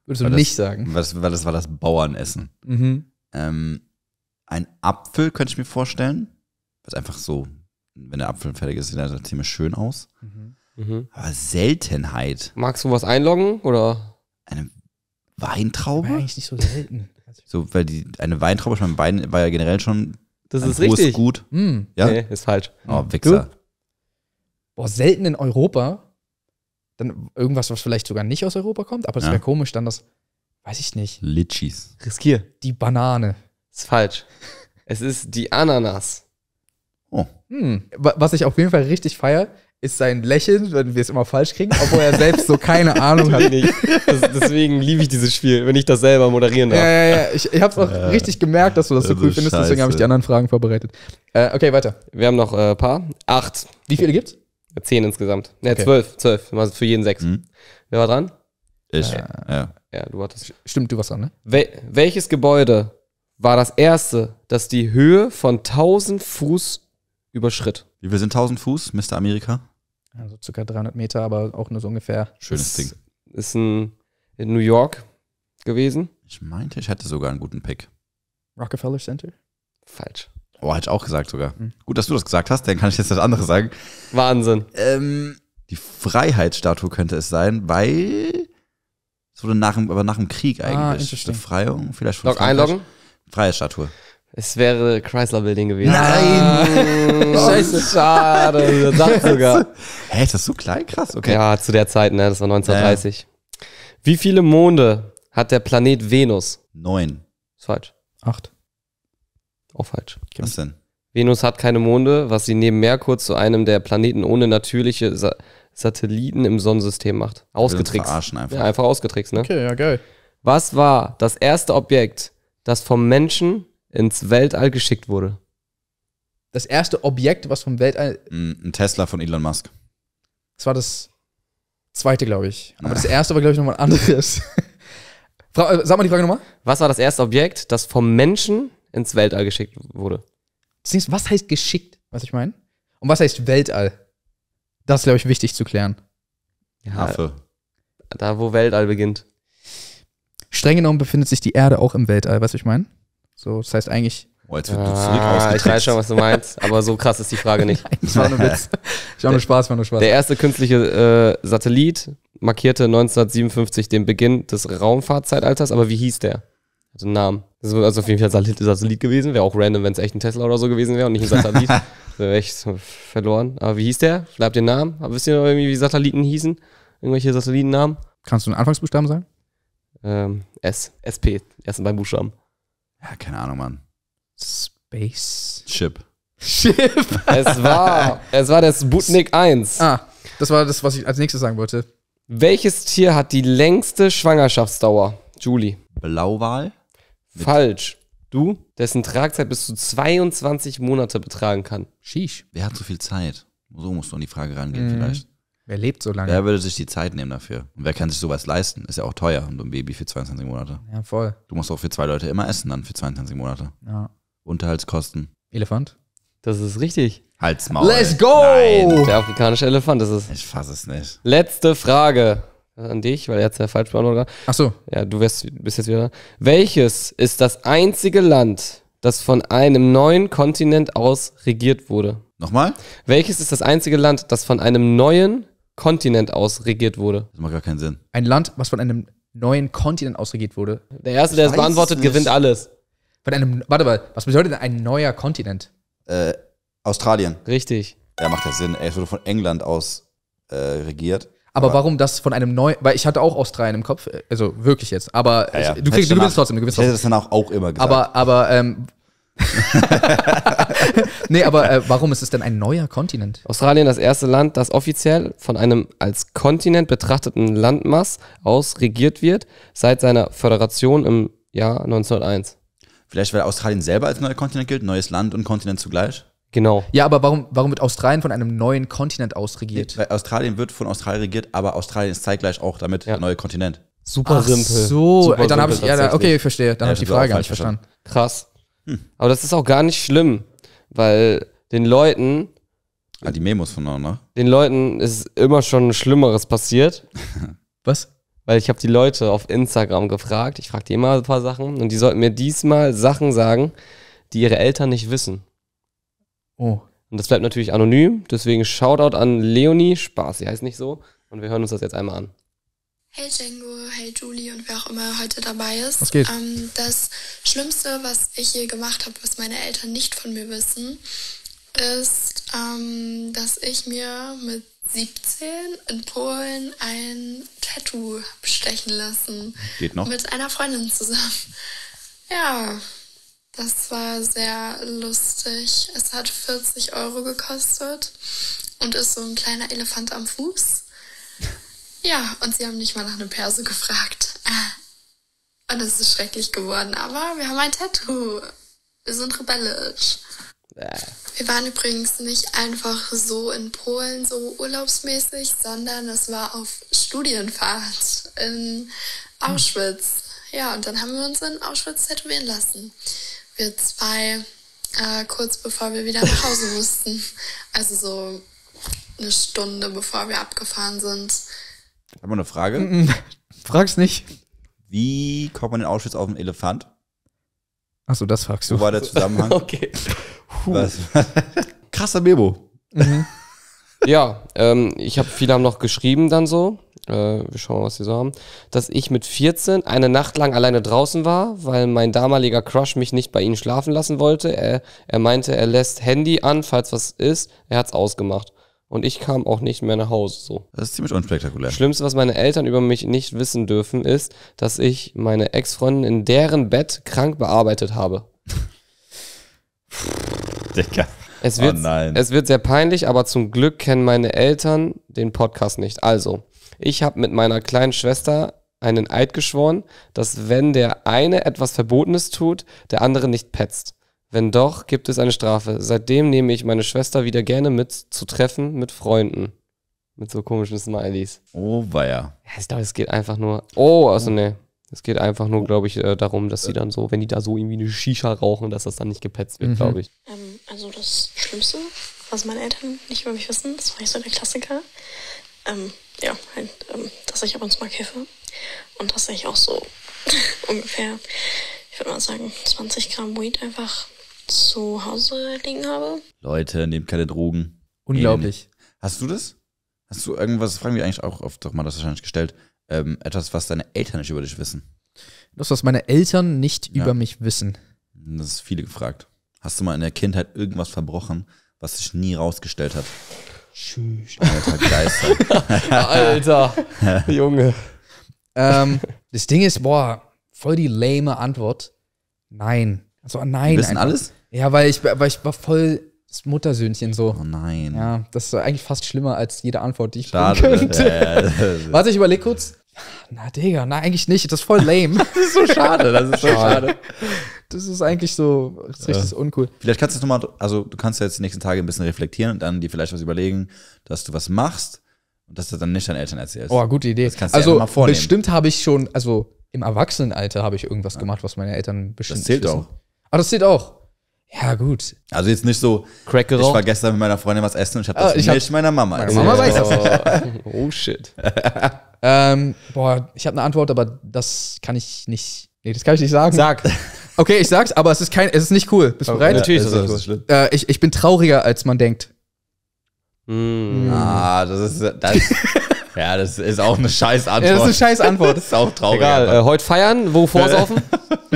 Würdest du weil nicht das, sagen? Weil das, weil das, war das Bauernessen. Mhm. Ähm, ein Apfel könnte ich mir vorstellen was einfach so, wenn der Apfel fertig ist, sieht er ziemlich schön aus. Mhm. mhm. Aber Seltenheit. Magst du was einloggen oder? Eine Weintraube? Aber eigentlich nicht so selten. so, weil die, eine Weintraube, ich meine, Wein war ja generell schon. Das ist richtig. Gut. Mhm. Ja? Nee, ist falsch. Oh, Wichser. Du? Boah, selten in Europa. Dann irgendwas, was vielleicht sogar nicht aus Europa kommt, aber es ja. wäre komisch, dann das, weiß ich nicht. Litschis. Riskier. Die Banane. Ist falsch. es ist die Ananas. Oh. Hm. Was ich auf jeden Fall richtig feiere, ist sein Lächeln, wenn wir es immer falsch kriegen, obwohl er selbst so keine <laughs> Ahnung hat. Das, deswegen liebe ich dieses Spiel, wenn ich das selber moderieren darf. Ja, ja, ja. Ich, ich habe es auch äh, richtig gemerkt, dass du das so cool findest, Scheiße. deswegen habe ich die anderen Fragen vorbereitet. Äh, okay, weiter. Wir haben noch ein äh, paar. Acht. Wie viele gibt's? Zehn insgesamt. Ne, okay. zwölf. Zwölf. Für jeden sechs. Mhm. Wer war dran? Ich. Ja. Äh, ja. ja du wartest. Stimmt, du warst dran, ne? Wel welches Gebäude war das erste, das die Höhe von 1000 Fuß überschritt. Wie wir sind 1000 Fuß, Mr. Amerika? Also circa 300 Meter, aber auch nur so ungefähr. Schönes Ding. Ist ein, in New York gewesen. Ich meinte, ich hatte sogar einen guten Pick. Rockefeller Center? Falsch. Oh, hätte ich auch gesagt sogar. Mhm. Gut, dass du das gesagt hast, dann kann ich jetzt das andere sagen. Wahnsinn. Ähm, die Freiheitsstatue könnte es sein, weil es wurde nach dem, aber nach dem Krieg ah, eigentlich. Ah, Befreiung, vielleicht von Log Frankreich. einloggen? Freiheitsstatue. Es wäre Chrysler Building gewesen. Nein! <laughs> Scheiße, schade. <laughs> sogar. Hä, ist das so klein? Krass, okay. Ja, zu der Zeit, ne? Das war 1930. Äh. Wie viele Monde hat der Planet Venus? Neun. Ist falsch. Acht. Auch falsch. Kim. Was denn? Venus hat keine Monde, was sie neben Merkur zu einem der Planeten ohne natürliche Sa Satelliten im Sonnensystem macht. Ausgetrickst. Verarschen einfach. Ja, einfach ausgetrickst, ne? Okay, ja, geil. Was war das erste Objekt, das vom Menschen ins Weltall geschickt wurde. Das erste Objekt, was vom Weltall. Ein Tesla von Elon Musk. Das war das zweite, glaube ich. Aber das ah. erste war, glaube ich, nochmal ein anderes. <laughs> Äh, sag mal die Frage nochmal. Was war das erste Objekt, das vom Menschen ins Weltall geschickt wurde? Was heißt geschickt? Was ich meine? Und was heißt Weltall? Das ist, glaube ich, wichtig zu klären. Ja, Affe. Da, wo Weltall beginnt. Streng genommen befindet sich die Erde auch im Weltall, was ich meine? So, das heißt eigentlich. Oh, jetzt wird ah, du zurück ausgetrickst. Ich weiß schon, was du meinst, aber so krass ist die Frage nicht. <laughs> das war nur Witz. <laughs> Ich habe nur Spaß, war nur Spaß. Der erste künstliche äh, Satellit markierte 1957 den Beginn des Raumfahrtzeitalters, aber wie hieß der? Hatte also einen Namen. Das ist also auf jeden Fall ein Satellit gewesen. Wäre auch random, wenn es echt ein Tesla oder so gewesen wäre und nicht ein Satellit. <laughs> wäre echt verloren. Aber wie hieß der? Bleibt den Namen. Aber wisst ihr noch irgendwie, wie Satelliten hießen? Irgendwelche Satellitennamen? Kannst du einen Anfangsbuchstaben sagen? Ähm, S. SP. Ersten beiden Buchstaben. Ja, keine Ahnung, Mann. Space. Chip. Chip. <laughs> es war, es war der Sputnik 1. Ah, das war das, was ich als nächstes sagen wollte. Welches Tier hat die längste Schwangerschaftsdauer? Julie. Blauwal? Falsch. Du, dessen Tragzeit bis zu 22 Monate betragen kann. Sheesh. Wer hat so viel Zeit? So musst du an die Frage rangehen, mhm. vielleicht. Wer lebt so lange? Wer würde sich die Zeit nehmen dafür? Und wer kann sich sowas leisten? Ist ja auch teuer und ein Baby für 22 Monate. Ja, voll. Du musst auch für zwei Leute immer essen dann für 22 Monate. Ja. Unterhaltskosten. Elefant? Das ist richtig. Halsmaul. Let's go! Nein. Der afrikanische Elefant das ist Ich fasse es nicht. Letzte Frage an dich, weil er hat ja falsch beantwortet. Ach so. Ja, du wärst, bist jetzt wieder da. Welches ist das einzige Land, das von einem neuen Kontinent aus regiert wurde? Nochmal? Welches ist das einzige Land, das von einem neuen Kontinent aus regiert wurde. Das macht gar keinen Sinn. Ein Land, was von einem neuen Kontinent aus regiert wurde. Der Erste, der es beantwortet, nicht. gewinnt alles. Von einem, warte mal, was bedeutet denn ein neuer Kontinent? Äh, Australien. Richtig. Ja, macht ja Sinn. Ey, es wurde von England aus äh, regiert. Aber, aber warum das von einem neuen, weil ich hatte auch Australien im Kopf, äh, also wirklich jetzt, aber ja, ja. Ich, du, kriegst, du gewinnst trotzdem, du gewinnst trotzdem. Ich hätte das dann auch, auch immer gesagt. Aber, aber ähm, <laughs> nee, aber äh, warum ist es denn ein neuer Kontinent? Australien, das erste Land, das offiziell von einem als Kontinent betrachteten Landmass aus regiert wird, seit seiner Föderation im Jahr 1901. Vielleicht, weil Australien selber als neuer Kontinent gilt, neues Land und Kontinent zugleich? Genau. Ja, aber warum, warum wird Australien von einem neuen Kontinent aus regiert? Weil Australien wird von Australien regiert, aber Australien ist zeitgleich auch damit ja. der neue Kontinent. Super Ach simpel. So, Super Ey, dann habe ich, ja, okay, ich verstehe. Dann ja, habe ich die Frage gar nicht verstanden. verstanden. Krass. Aber das ist auch gar nicht schlimm, weil den Leuten. Ah, die Memos von auch, ne? Den Leuten ist immer schon Schlimmeres passiert. <laughs> Was? Weil ich habe die Leute auf Instagram gefragt. Ich frage die immer ein paar Sachen. Und die sollten mir diesmal Sachen sagen, die ihre Eltern nicht wissen. Oh. Und das bleibt natürlich anonym. Deswegen Shoutout an Leonie. Spaß, sie heißt nicht so. Und wir hören uns das jetzt einmal an. Hey Django, hey Julie und wer auch immer heute dabei ist. Was geht? Ähm, das Schlimmste, was ich je gemacht habe, was meine Eltern nicht von mir wissen, ist, ähm, dass ich mir mit 17 in Polen ein Tattoo stechen lassen. Geht noch? Mit einer Freundin zusammen. Ja, das war sehr lustig. Es hat 40 Euro gekostet und ist so ein kleiner Elefant am Fuß. Ja, und sie haben nicht mal nach einem Perso gefragt. Äh, und es ist schrecklich geworden, aber wir haben ein Tattoo. Wir sind rebellisch. Äh. Wir waren übrigens nicht einfach so in Polen, so urlaubsmäßig, sondern es war auf Studienfahrt in Auschwitz. Hm. Ja, und dann haben wir uns in Auschwitz tätowieren lassen. Wir zwei, äh, kurz bevor wir wieder nach Hause <laughs> mussten. Also so eine Stunde bevor wir abgefahren sind. Haben wir eine Frage? Mm, mm. <laughs> Frag's nicht. Wie kommt man in Auschwitz auf einen Elefant? Achso, das fragst du. Wo war der Zusammenhang? <laughs> okay. Was? <laughs> Krasser Bebo. Mhm. ja, ähm, ich habe viele haben noch geschrieben dann so. Äh, wir schauen mal, was sie so haben. Dass ich mit 14 eine Nacht lang alleine draußen war, weil mein damaliger Crush mich nicht bei ihnen schlafen lassen wollte. Er, er meinte, er lässt Handy an, falls was ist. Er hat's ausgemacht. Und ich kam auch nicht mehr nach Hause so. Das ist ziemlich unspektakulär. Schlimmste, was meine Eltern über mich nicht wissen dürfen, ist, dass ich meine Ex-Freundin in deren Bett krank bearbeitet habe. <laughs> Digga. Es wird, oh nein. es wird sehr peinlich, aber zum Glück kennen meine Eltern den Podcast nicht. Also, ich habe mit meiner kleinen Schwester einen Eid geschworen, dass wenn der eine etwas Verbotenes tut, der andere nicht petzt. Wenn doch, gibt es eine Strafe. Seitdem nehme ich meine Schwester wieder gerne mit zu Treffen mit Freunden. Mit so komischen Smileys. Oh, weia. Ja, ich glaube, es geht einfach nur. Oh, also ne. Es geht einfach nur, glaube ich, äh, darum, dass sie dann so, wenn die da so irgendwie eine Shisha rauchen, dass das dann nicht gepetzt wird, mhm. glaube ich. Ähm, also das Schlimmste, was meine Eltern nicht über mich wissen, das war nicht so der Klassiker. Ähm, ja, halt, ähm, dass ich ab und zu mal kiffe. Und dass ich auch so <laughs> ungefähr, ich würde mal sagen, 20 Gramm Weed einfach zu Hause liegen habe. Leute, nehmt keine Drogen. Unglaublich. Nee, hast du das? Hast du irgendwas, fragen wir eigentlich auch oft doch mal das wahrscheinlich gestellt, ähm, etwas, was deine Eltern nicht über dich wissen? Das, was meine Eltern nicht ja. über mich wissen. Das ist viele gefragt. Hast du mal in der Kindheit irgendwas verbrochen, was sich nie rausgestellt hat? Tschüss. Alter Geister. <laughs> Alter, <laughs> Junge. Ähm, das Ding ist, boah, voll die lame Antwort. Nein. Also ah, nein. Die wissen einfach. alles? Ja, weil ich, weil ich war voll das Muttersöhnchen so. Oh nein. Ja, das ist eigentlich fast schlimmer als jede Antwort, die ich Schade. könnte. Ja, <laughs> Warte, ich überlege kurz. Na, Digga, na, eigentlich nicht. Das ist voll lame. <laughs> das ist so schade. Das ist so schade. Das ist eigentlich so ist richtig ja. uncool. Vielleicht kannst du jetzt nochmal, also du kannst ja jetzt die nächsten Tage ein bisschen reflektieren und dann dir vielleicht was überlegen, dass du was machst und dass du dann nicht deinen Eltern erzählst. Oh, gute Idee. Das kannst du also, dir mal vornehmen. Bestimmt habe ich schon, also im Erwachsenenalter habe ich irgendwas gemacht, was meine Eltern bestimmt. Das zählt doch. Ah, das steht auch. Ja, gut. Also jetzt nicht so, Crack ich war gestern mit meiner Freundin was essen und ich habe das Ah, ich hab- nicht meiner Mama Meine Mama weiß das. Oh, <laughs> oh shit. <laughs> Ähm, boah, ich habe eine Antwort, aber das kann ich nicht. Nee, das kann ich nicht sagen. Sag. <laughs> Okay, ich sag's, aber es ist kein, es ist nicht cool. Bist du bereit? Natürlich ist das das ist schlimm. Äh, ich, ich bin trauriger, als man denkt. Mm. Ah, das ist, das, ja, das ist auch eine scheiß Antwort. Ja, das ist eine scheiß Antwort. Das ist auch traurig. Egal, äh, heute feiern, wo vorsaufen?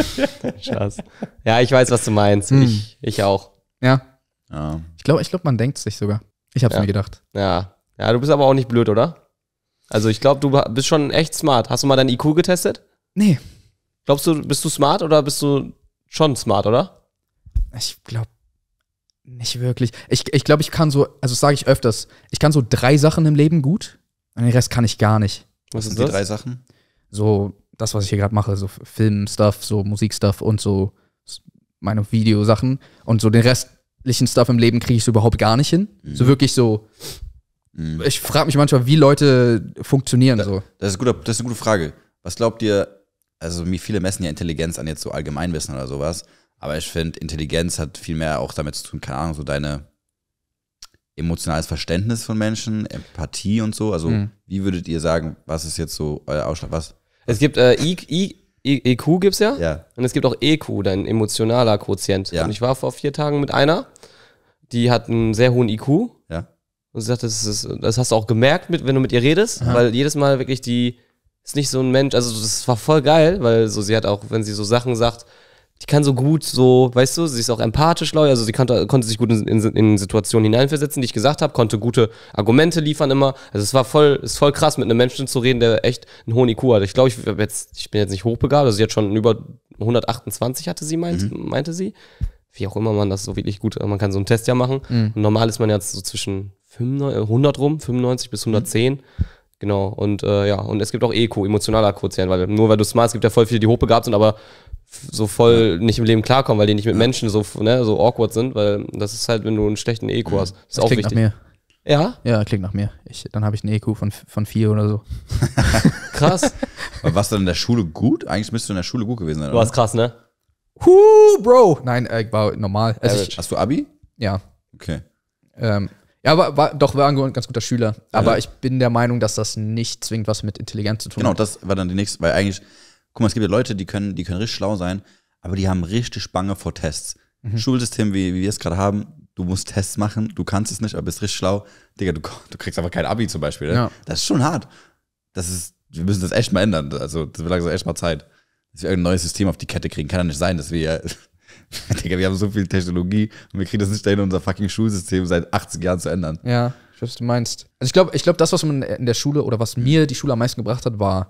<laughs> Spaß. Ja, ich weiß, was du meinst. Hm. Ich, ich auch. Ja. ja. Ich glaube, ich glaub, man denkt es sich sogar. Ich habe es ja. mir gedacht. Ja. Ja, du bist aber auch nicht blöd, oder? Also ich glaube, du bist schon echt smart. Hast du mal deinen IQ getestet? Nee. Glaubst du, bist du smart oder bist du schon smart, oder? Ich glaube nicht wirklich. Ich, ich glaube, ich kann so, also sage ich öfters, ich kann so drei Sachen im Leben gut und den Rest kann ich gar nicht. Was, Was sind die drei Sachen? So das, was ich hier gerade mache, so Film-Stuff, so Musik-Stuff und so meine Videosachen und so den restlichen Stuff im Leben kriege ich so überhaupt gar nicht hin. Mhm. So wirklich so. Mhm. Ich frage mich manchmal, wie Leute funktionieren da, so. Das ist, guter, das ist eine gute Frage. Was glaubt ihr, also wie viele messen ja Intelligenz an jetzt so Allgemeinwissen oder sowas, aber ich finde, Intelligenz hat viel mehr auch damit zu tun, keine Ahnung, so deine emotionales Verständnis von Menschen, Empathie und so. Also, mhm. wie würdet ihr sagen, was ist jetzt so euer Ausschlag? Was, es gibt äh, I, I, I, EQ gibt's ja. Ja. Und es gibt auch EQ, dein emotionaler Quotient. Ja. Und ich war vor vier Tagen mit einer, die hat einen sehr hohen IQ. Ja. Und sie sagt, das, ist, das hast du auch gemerkt, mit, wenn du mit ihr redest, Aha. weil jedes Mal wirklich die ist nicht so ein Mensch, also das war voll geil, weil so sie hat auch, wenn sie so Sachen sagt, die kann so gut so, weißt du, sie ist auch empathisch, Leute, also sie konnte, konnte sich gut in, in, in, Situationen hineinversetzen, die ich gesagt habe, konnte gute Argumente liefern immer. Also es war voll, ist voll krass, mit einem Menschen zu reden, der echt einen hohen IQ hat. Ich glaube, ich, jetzt, ich bin jetzt nicht hochbegabt, also sie hat schon über 128 hatte sie, meint, mhm. meinte sie. Wie auch immer man das so wirklich gut, man kann so einen Test ja machen. Mhm. normal ist man jetzt so zwischen 100 äh, rum, 95 bis 110. Mhm. Genau, und äh, ja, und es gibt auch EQ, emotionaler Quotient, weil nur weil du smart, es gibt ja voll viele, die hochbegabt sind, aber so voll nicht im Leben klarkommen, weil die nicht mit Menschen so, ne, so awkward sind, weil das ist halt, wenn du einen schlechten EQ mhm. hast. Das, das ist auch klingt wichtig. nach mir. Ja? Ja, klingt nach mir. Ich, dann habe ich einen EQ von, von vier oder so. <laughs> krass. Aber warst du in der Schule gut? Eigentlich müsstest du in der Schule gut gewesen sein. Du warst krass, ne? Huh, Bro! Nein, äh, ich war normal. Also ich, hast du Abi? Ja. Okay. Ähm, ja, aber war, doch, war ein ganz guter Schüler. Aber ja. ich bin der Meinung, dass das nicht zwingend was mit Intelligenz zu tun genau, hat. Genau, das war dann die nächste, weil eigentlich guck mal, es gibt ja Leute, die können, die können richtig schlau sein, aber die haben richtig Bange vor Tests. Mhm. Schulsystem, wie, wie wir es gerade haben, du musst Tests machen, du kannst es nicht, aber bist richtig schlau. Digga, du, du kriegst einfach kein Abi zum Beispiel. Ne? Ja. Das ist schon hart. Das ist, wir müssen das echt mal ändern. Also, das wird langsam echt mal Zeit. Dass wir irgendein neues System auf die Kette kriegen. Kann ja nicht sein, dass wir, <laughs> Digga, wir haben so viel Technologie und wir kriegen das nicht dahin, unser fucking Schulsystem seit 80 Jahren zu ändern. Ja, ich weiß, was du meinst. Also, ich glaube, ich glaub, das, was man in der Schule oder was mir die Schule am meisten gebracht hat, war,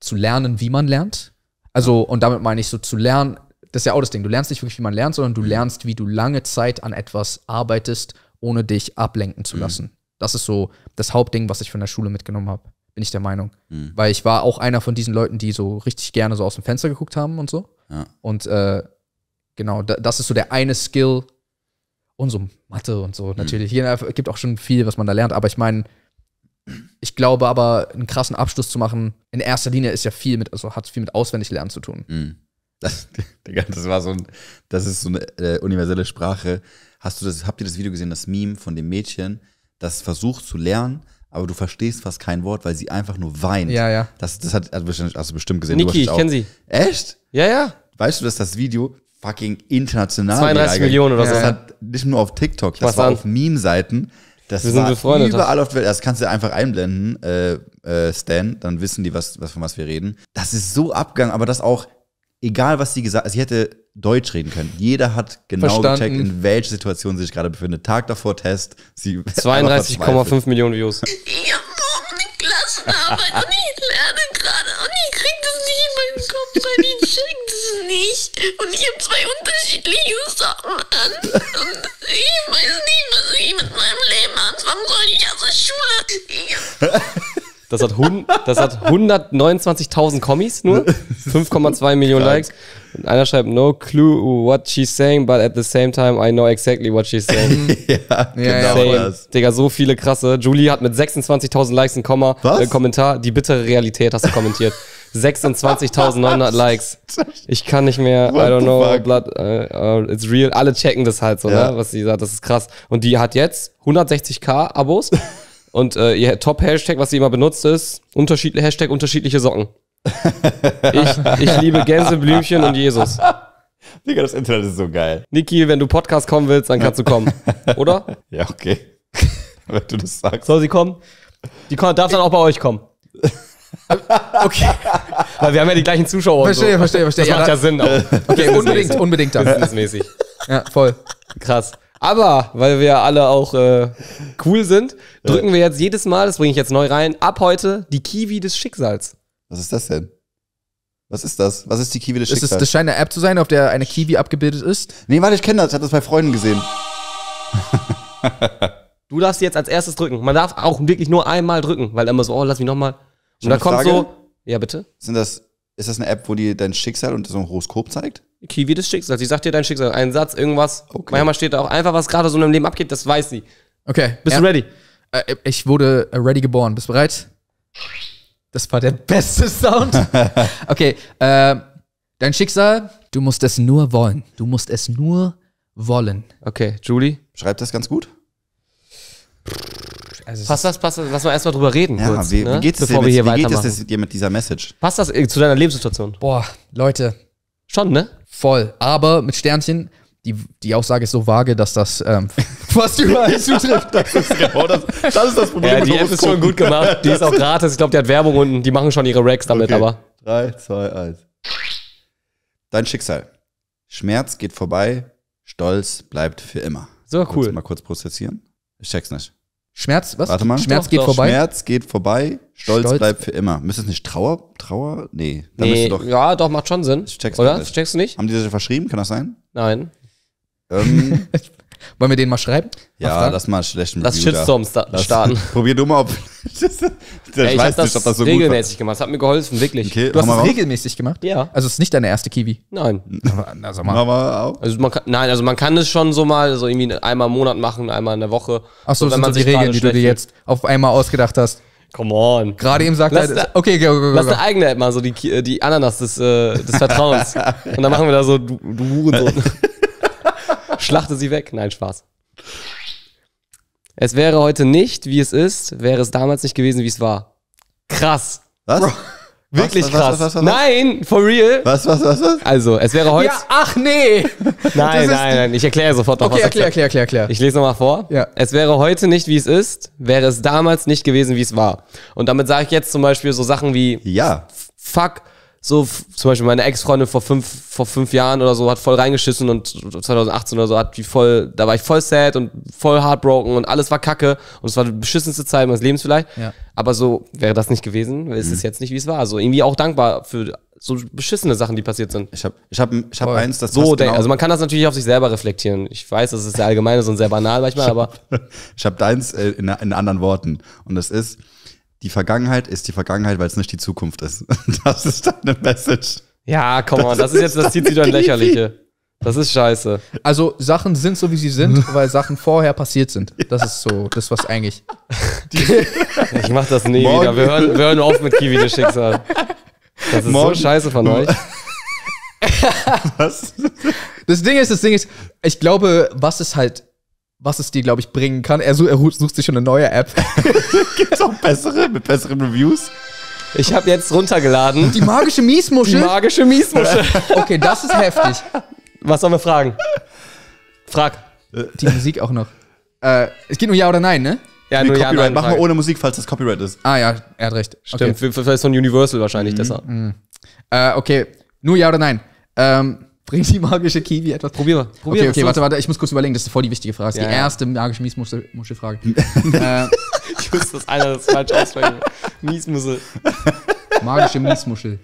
zu lernen, wie man lernt. Also, und damit meine ich so zu lernen, das ist ja auch das Ding, du lernst nicht wirklich, wie man lernt, sondern du mhm. lernst, wie du lange Zeit an etwas arbeitest, ohne dich ablenken zu mhm. lassen. Das ist so das Hauptding, was ich von der Schule mitgenommen habe, bin ich der Meinung. Mhm. Weil ich war auch einer von diesen Leuten, die so richtig gerne so aus dem Fenster geguckt haben und so. Ja. Und äh, genau, das ist so der eine Skill und so Mathe und so natürlich. Mhm. Hier äh, gibt auch schon viel, was man da lernt, aber ich meine, ich glaube aber, einen krassen Abschluss zu machen, in erster Linie ist ja viel mit, also hat viel mit Auswendiglernen zu tun. Mhm. Das, <laughs> das war so ein, das ist so eine äh, universelle Sprache. Hast du das, habt ihr das Video gesehen, das Meme von dem Mädchen, das versucht zu lernen, aber du verstehst fast kein Wort, weil sie einfach nur weint. Ja, ja. Das, das hat, hast du bestimmt gesehen. Niki, ich kenne sie. Echt? Ja, ja. Weißt du, dass das Video fucking international 32 Millionen oder so. Das hat nicht nur auf TikTok, das war an. auf Meme-Seiten. Das wir sind befreundet. Überall auf der Welt. Das kannst du einfach einblenden, äh, äh, Stan. Dann wissen die, was, was, von was wir reden. Das ist so abgegangen, aber das auch, egal was sie gesagt hat, also sie hätte Deutsch reden können. Jeder hat genau Verstanden. gecheckt, in welcher Situation sie sich gerade befindet. Tag davor Test. 32,5 <laughs> Millionen Views. Ich habe morgen eine Klassenarbeit und ich lerne gerade kommt die checkt es nicht. Und ich habe zwei unterschiedliche Sachen an. Und ich weiß nicht, was ich mit meinem Leben anfangen soll. Ich hasse Schule. Das hat, hat 129.000 Kommis nur, 5,2 Millionen Likes. Und einer schreibt, no clue what she's saying, but at the same time I know exactly what she's saying. <laughs> ja, genau same. das. Digga, so viele krasse. Julie hat mit 26.000 Likes ein Komma, äh, Kommentar, die bittere Realität hast du kommentiert. 26.900 Likes. Ich kann nicht mehr, I don't know, blood, uh, it's real. Alle checken das halt so, ne, ja. ne? was sie sagt, das ist krass. Und die hat jetzt 160k Abos <laughs> und uh, ihr Top-Hashtag, was sie immer benutzt ist, unterschiedliche Hashtag unterschiedliche Socken. <laughs> ich, ich liebe Gänseblümchen und Jesus. Digga, das Internet ist so geil. Niki, wenn du Podcast kommen willst, dann kannst du kommen, <laughs> oder? Ja, okay. wenn du das sagst. Soll sie kommen? Die darf dann auch bei euch kommen. <laughs> Okay. Weil wir haben ja die gleichen Zuschauer. Verstehe, so. verstehe, verstehe. Das macht ja Sinn. Auch. <laughs> Okay, unbedingt, unbedingt das. Businessmäßig. Ja, voll. Krass. Aber, weil wir ja alle auch äh, cool sind, drücken wir jetzt jedes Mal, das bringe ich jetzt neu rein, ab heute die Kiwi des Schicksals. Was ist das denn? Was ist das? Was ist die Kiwi des Schicksals? Ist das, das scheint eine App zu sein, auf der eine Kiwi abgebildet ist. Nee, warte, ich kenne das. Ich habe das bei Freunden gesehen. du darfst jetzt als erstes drücken. Man darf auch wirklich nur einmal drücken, weil immer so, oh, lass mich nochmal. Und da kommt Frage, so, ja bitte? Sind das, ist das eine App, wo die dein Schicksal und so ein Horoskop zeigt? Kiwi des Schicksals. Sie sagt dir dein Schicksal. Ein Satz, irgendwas. Okay. Manchmal steht da auch einfach, was gerade so in deinem Leben abgeht, das weiß sie. Okay. Bist ja. du ready? Äh, ich wurde äh, ready geboren. Bist du bereit? Das war der beste Sound. <laughs> okay. Äh, dein Schicksal, du musst es nur wollen. Du musst es nur wollen. Okay, Julie? Schreibt das ganz gut? Also passt das, passt das? Lass mal erstmal drüber reden. Ja, kurz, wie, ne? wie, geht's dir, wir wie geht es dir mit dieser Message? Passt das äh, zu deiner Lebenssituation? Boah, Leute. Schon, ne? Voll. Aber mit Sternchen, die, die Aussage ist so vage, dass das ähm, fast <laughs> überall zutrifft. <laughs> das, ist genau das, das ist das Problem. Ja, die App ist schon gut gemacht. <laughs> Die ist auch gratis. Ich glaube, die hat Werbung unten. Die machen schon ihre Racks damit, okay. aber. 3, 2, 1. Dein Schicksal. Schmerz geht vorbei, Stolz bleibt für immer. So, cool. Kannst du mal kurz prozessieren? Ich check's nicht. Schmerz, was? Warte mal. Schmerz doch, geht doch. vorbei. Schmerz geht vorbei, Stolz, Stolz, bleibt für immer. Müsste es nicht Trauer? Trauer? Nee. Dann nee. Doch, ja, doch, macht schon Sinn. Checkst Oder? Nicht. Checkst du nicht? Haben die das verschrieben? Kann das sein? Nein. Ähm, <laughs> Wollen wir den mal schreiben? Ja, lass mal schlechten Lass Review Shitstorm da. starten. <laughs> Probier du mal, ob. der <laughs> ich weiß nicht, ob das so regelmäßig gut regelmäßig gemacht. Das hat mir geholfen, wirklich. Okay, du hast es regelmäßig gemacht? Ja. Also es ist nicht deine erste Kiwi. Nein. Aber, na, mal. auch. Also man kann, nein, also man kann es schon so mal, so irgendwie einmal im Monat machen, einmal in der Woche. Achso, so, das sind so die Regeln, die du dir jetzt auf einmal ausgedacht hast. Come on. Gerade eben sagt lass er, da, okay, go, go, go, lass eine eigene App halt mal so die, äh, die Ananas des, äh, des Vertrauens. <laughs> und dann machen wir da so du, du und Schlachte sie weg. Nein, Spaß. Es wäre heute nicht, wie es ist, wäre es damals nicht gewesen, wie es war. Krass. Was? Bro. Wirklich was, was, krass. Was, nein, for real. Was, was, was, was? Also, es wäre heute. Ja, ach nee! <laughs> nein, nein, nein, ich erkläre sofort noch okay, was. Erklär, erklär, erklär, erklär. Ich lese nochmal vor. Ja. Es wäre heute nicht, wie es ist, wäre es damals nicht gewesen, wie es war. Und damit sage ich jetzt zum Beispiel so Sachen wie. Ja. Fuck, so zum Beispiel meine Ex-Freundin vor fünf, vor fünf Jahren oder so hat voll reingeschissen und 2018 oder so hat die voll, da war ich voll sad und voll heartbroken und alles war kacke und es war die beschissenste Zeit meines Lebens vielleicht. Ja. Aber so wäre das nicht gewesen, ist mhm. es jetzt nicht, wie es war. Also irgendwie auch dankbar für so beschissene Sachen, die passiert sind. Ich habe ich hab, ich hab eins, das so genau. Also man kann das natürlich auf sich selber reflektieren. Ich weiß, das ist sehr allgemein und sehr banal manchmal, ich hab, aber. <laughs> ich habe deins äh, in, in anderen Worten und das ist, die Vergangenheit ist die Vergangenheit, weil es nicht die Zukunft ist. <laughs> Das ist deine Message. Ja, komm mal, das, das ist jetzt, das zieht sie dann lächerliche. Das ist scheiße. Also Sachen sind so, wie sie sind, <laughs> weil Sachen vorher passiert sind. Das ist so, das was eigentlich. <laughs> ich mach das nie Morgen. wieder. Wir hören, wir hören auf mit Kiwi, das Schicksal. Das ist Morgen. so scheiße von euch. was? Das Ding ist, das Ding ist, ich glaube, was ist halt was es dir, glaube ich, bringen kann. Er, such, er sucht sich schon eine neue App. <laughs> Gibt's auch bessere, mit besseren Reviews? Ich habe jetzt runtergeladen. Die magische Miesmuschel? Die magische Miesmuschel. <laughs> okay, das ist heftig. Was sollen wir fragen? Frag. Die Musik auch noch. Äh, es geht nur Ja oder Nein, ne? Ja, nur Copyright. Ja, nein, Machen wir ohne Musik, falls das Copyright ist. Ah ja, er hat recht. Stimmt, okay. vielleicht so ein Universal wahrscheinlich mhm. deshalb. Mhm. Äh, okay, nur Ja oder Nein. Ähm, Bringt die magische Kiwi etwas? Probier mal. Probier okay, okay, warte, warte, ich muss kurz überlegen, das ist voll die wichtige Frage. Das ist ja, die ja. erste magische Miesmuschelfrage. <laughs> Äh, ich wusste, dass einer das falsch ausspricht. Miesmuschel. Magische Miesmuschel.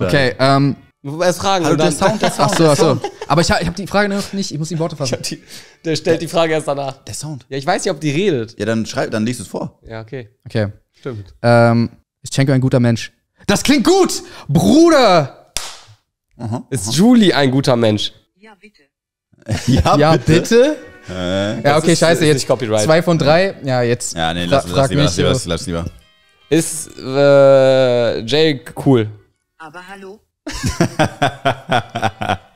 Okay, ähm. Erst fragen. Hallo, der Sound, der <laughs> Sound. ach so. Aber ich, ich habe die Frage noch nicht, ich muss die Worte fassen. Die, der stellt die Frage erst danach. Der Sound. Ja, ich weiß nicht, ob die redet. Ja, dann schreib, dann liest es vor. Ja, okay. Okay. Stimmt. Ähm, ist Cenko ein guter Mensch? Das klingt gut! Bruder! Aha, ist aha. Julie ein guter Mensch? Ja, bitte. <laughs> ja, ja, bitte? bitte? Äh, ja, okay, ist, scheiße, jetzt Copyright. zwei von drei. Ja, jetzt. Ja, nee, lass, frag lass lieber, lass, lass, lass lieber. Ist äh, Jay cool? Aber hallo? <laughs>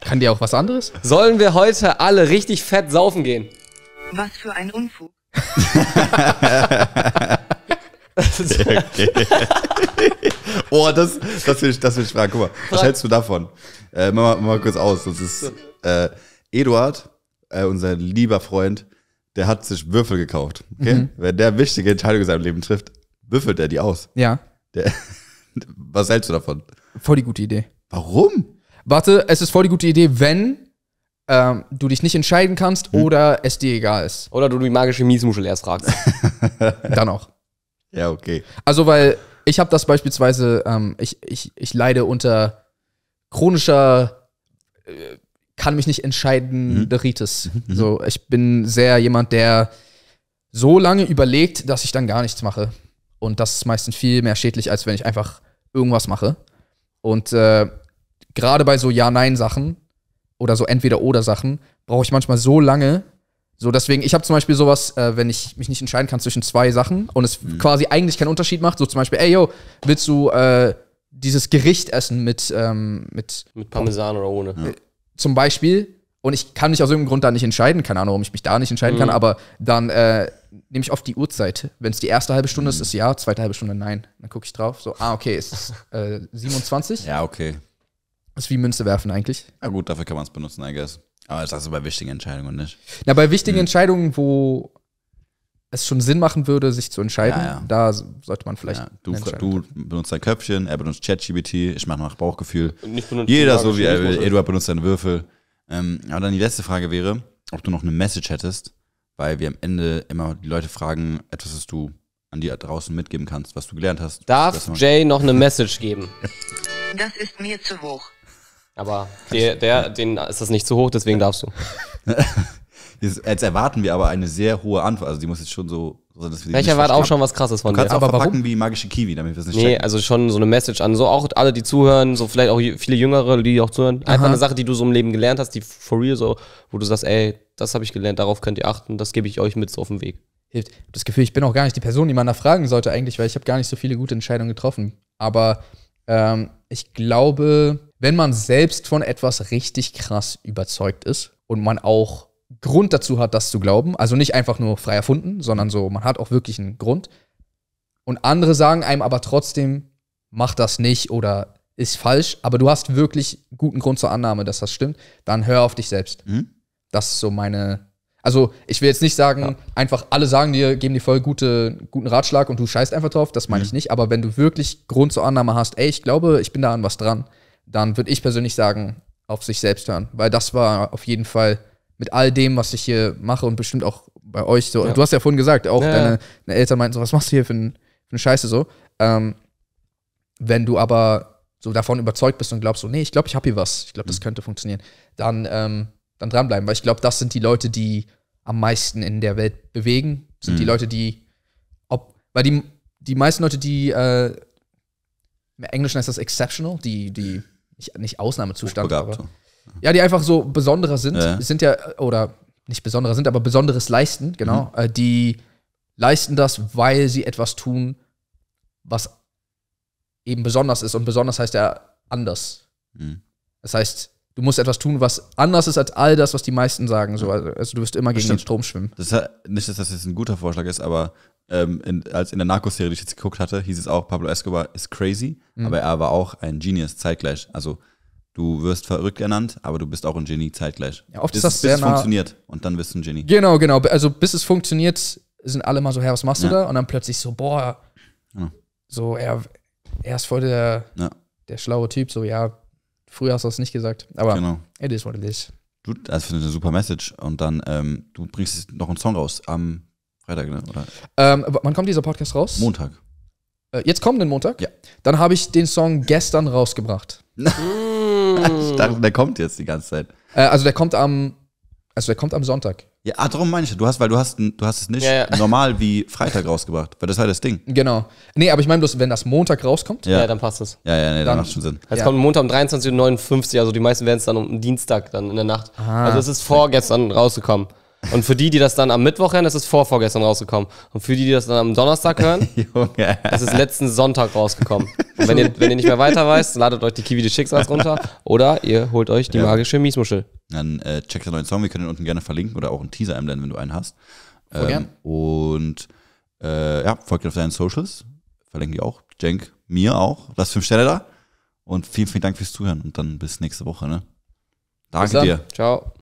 Kann die auch was anderes? Sollen wir heute alle richtig fett saufen gehen? Was für ein Unfug. <laughs> Okay. <laughs> oh, das, das, will ich, das will ich fragen. Guck mal, was hältst du davon? Äh, mach, mal, mach mal kurz aus. Das ist äh, Eduard, äh, unser lieber Freund, der hat sich Würfel gekauft. Okay? Mhm. Wenn der wichtige Entscheidungen in seinem Leben trifft, würfelt er die aus. Ja. Der, <laughs> was hältst du davon? Voll die gute Idee. Warum? Warte, es ist voll die gute Idee, wenn ähm, du dich nicht entscheiden kannst hm. oder es dir egal ist. Oder du die magische Miesmuschel erst fragst. <laughs> Dann auch. Ja, okay. Also, weil ich habe das beispielsweise, ähm, ich, ich, ich leide unter chronischer, äh, kann mich nicht entscheiden, mhm. Ritis. Mhm, mhm. So, ich bin sehr jemand, der so lange überlegt, dass ich dann gar nichts mache. Und das ist meistens viel mehr schädlich, als wenn ich einfach irgendwas mache. Und äh, gerade bei so Ja-Nein-Sachen oder so Entweder-Oder-Sachen brauche ich manchmal so lange, so, deswegen, ich habe zum Beispiel sowas, äh, wenn ich mich nicht entscheiden kann zwischen zwei Sachen und es mhm. quasi eigentlich keinen Unterschied macht, so zum Beispiel, ey, yo, willst du äh, dieses Gericht essen mit, ähm, mit, mit Parmesan oder ohne? Ja. Zum Beispiel, und ich kann mich aus irgendeinem Grund da nicht entscheiden, keine Ahnung, warum ich mich da nicht entscheiden mhm. kann, aber dann äh, nehme ich oft die Uhrzeit. Wenn es die erste halbe Stunde mhm. ist, ist ja, zweite halbe Stunde nein. Dann gucke ich drauf, so, ah, okay, es ist äh, 27. <laughs> ja, okay. Ist wie Münze werfen eigentlich. Ja gut, dafür kann man es benutzen, I guess. Aber das sagst du bei wichtigen Entscheidungen nicht. Na, bei wichtigen hm. Entscheidungen, wo es schon Sinn machen würde, sich zu entscheiden, ja, ja. da sollte man vielleicht. Ja, du, du, benutzt dein Köpfchen, er benutzt ChatGBT, ich mache nach Bauchgefühl. Jeder so wie er will. Eduard benutzt seine Würfel. Ähm, aber dann die letzte Frage wäre, ob du noch eine Message hättest, weil wir am Ende immer die Leute fragen, etwas, was du an die draußen mitgeben kannst, was du gelernt hast. Darf Jay noch eine Message geben? Das ist mir zu hoch. Aber der, der, den ist das nicht zu hoch, deswegen darfst du. <laughs> Jetzt erwarten wir aber eine sehr hohe Antwort. Also die muss jetzt schon so. ich erwarte auch schon was krasses von du dir. kannst dir. Aber verpacken warum? wie magische Kiwi, damit wir es nicht Nee, checken. also schon so eine Message an so auch alle, die zuhören, so vielleicht auch viele Jüngere, die auch zuhören. Einfach Aha. eine Sache, die du so im Leben gelernt hast, die for real so, wo du sagst, ey, das habe ich gelernt, darauf könnt ihr achten, das gebe ich euch mit so auf den Weg. Hilft. Ich habe das Gefühl, ich bin auch gar nicht die Person, die man da fragen sollte eigentlich, weil ich habe gar nicht so viele gute Entscheidungen getroffen. Aber ähm, ich glaube, wenn man selbst von etwas richtig krass überzeugt ist und man auch Grund dazu hat, das zu glauben, also nicht einfach nur frei erfunden, sondern so, man hat auch wirklich einen Grund. Und andere sagen einem aber trotzdem, mach das nicht oder ist falsch, aber du hast wirklich guten Grund zur Annahme, dass das stimmt, dann hör auf dich selbst. Mhm. Das ist so meine. Also, ich will jetzt nicht sagen, ja. einfach alle sagen dir, geben dir voll gute, guten Ratschlag und du scheißt einfach drauf, das meine mhm. ich nicht, aber wenn du wirklich Grund zur Annahme hast, ey, ich glaube, ich bin da an was dran, dann würde ich persönlich sagen, auf sich selbst hören. Weil das war auf jeden Fall mit all dem, was ich hier mache und bestimmt auch bei euch so. Ja. Du hast ja vorhin gesagt, auch ja. deine, deine, Eltern meinten so, was machst du hier für, ein, für eine Scheiße so. Ähm, wenn du aber so davon überzeugt bist und glaubst so, nee, ich glaube, ich habe hier was, ich glaube, das mhm. könnte funktionieren, dann, ähm, dann dranbleiben. Weil ich glaube, das sind die Leute, die am meisten in der Welt bewegen, sind mhm. die Leute, die, ob, weil die, die meisten Leute, die äh, im Englischen heißt das exceptional, die, die nicht, nicht Ausnahmezustand, aber. Ja, die einfach so besonderer sind, ja. sind ja, oder nicht besonderer sind, aber besonderes leisten, genau. Mhm. Äh, die leisten das, weil sie etwas tun, was eben besonders ist. Und besonders heißt ja anders. Mhm. Das heißt, du musst etwas tun, was anders ist als all das, was die meisten sagen. So, also, also, du wirst immer gegen Stimmt. den Strom schwimmen. Das ist, nicht, dass das jetzt ein guter Vorschlag ist, aber ähm, in, als in der Narcos-Serie, die ich jetzt geguckt hatte, hieß es auch, Pablo Escobar ist crazy, mhm. aber er war auch ein Genius zeitgleich. Also du wirst verrückt genannt, aber du bist auch ein Genie zeitgleich. Ja, oft bis, ist das bis es funktioniert und dann bist du ein Genie. Genau, genau. Also bis es funktioniert, sind alle mal so, hey, was machst ja. du da? Und dann plötzlich so, boah, ja. so er, er ist voll der, ja. der schlaue Typ, so ja, früher hast du das nicht gesagt, aber genau. it is what it is. Du, das ich eine super Message und dann, ähm, du bringst noch einen Song raus am Freitag, ne? Oder? Ähm, wann kommt dieser Podcast raus? Montag. Äh, jetzt kommenden Montag? Ja. Dann habe ich den Song gestern rausgebracht. ich <laughs> dachte, der kommt jetzt die ganze Zeit. Äh, also der kommt am, also der kommt am Sonntag. Ja, ah, darum meine ich, du hast, weil du hast, du hast es nicht ja, ja. normal wie Freitag rausgebracht, weil das war das Ding. Genau. Nee, aber ich meine bloß, wenn das Montag rauskommt. Ja, ja dann passt das. Ja, ja, nee, dann, macht schon Sinn. Also es kommt Montag um 23.59 Uhr, also die meisten werden es dann um Dienstag dann in der Nacht. Ah. Also es ist vorgestern rausgekommen. Und für die, die das dann am Mittwoch hören, das ist vor vorgestern rausgekommen. Und für die, die das dann am Donnerstag hören, <laughs> Junge. das ist letzten Sonntag rausgekommen. Und wenn ihr, wenn ihr nicht mehr weiter weißt, ladet euch die Kiwi des Schicksals runter oder ihr holt euch die ja. magische Miesmuschel. Dann äh, checkt den neuen Song, wir können ihn unten gerne verlinken oder auch einen Teaser einblenden, wenn du einen hast. Ähm, gern. Und äh, ja, folgt auf deinen Socials, verlinke ich auch. Jenk, mir auch. Lass fünf Sterne da. Und vielen, vielen Dank fürs Zuhören und dann bis nächste Woche. Ne? Danke dir. Ciao.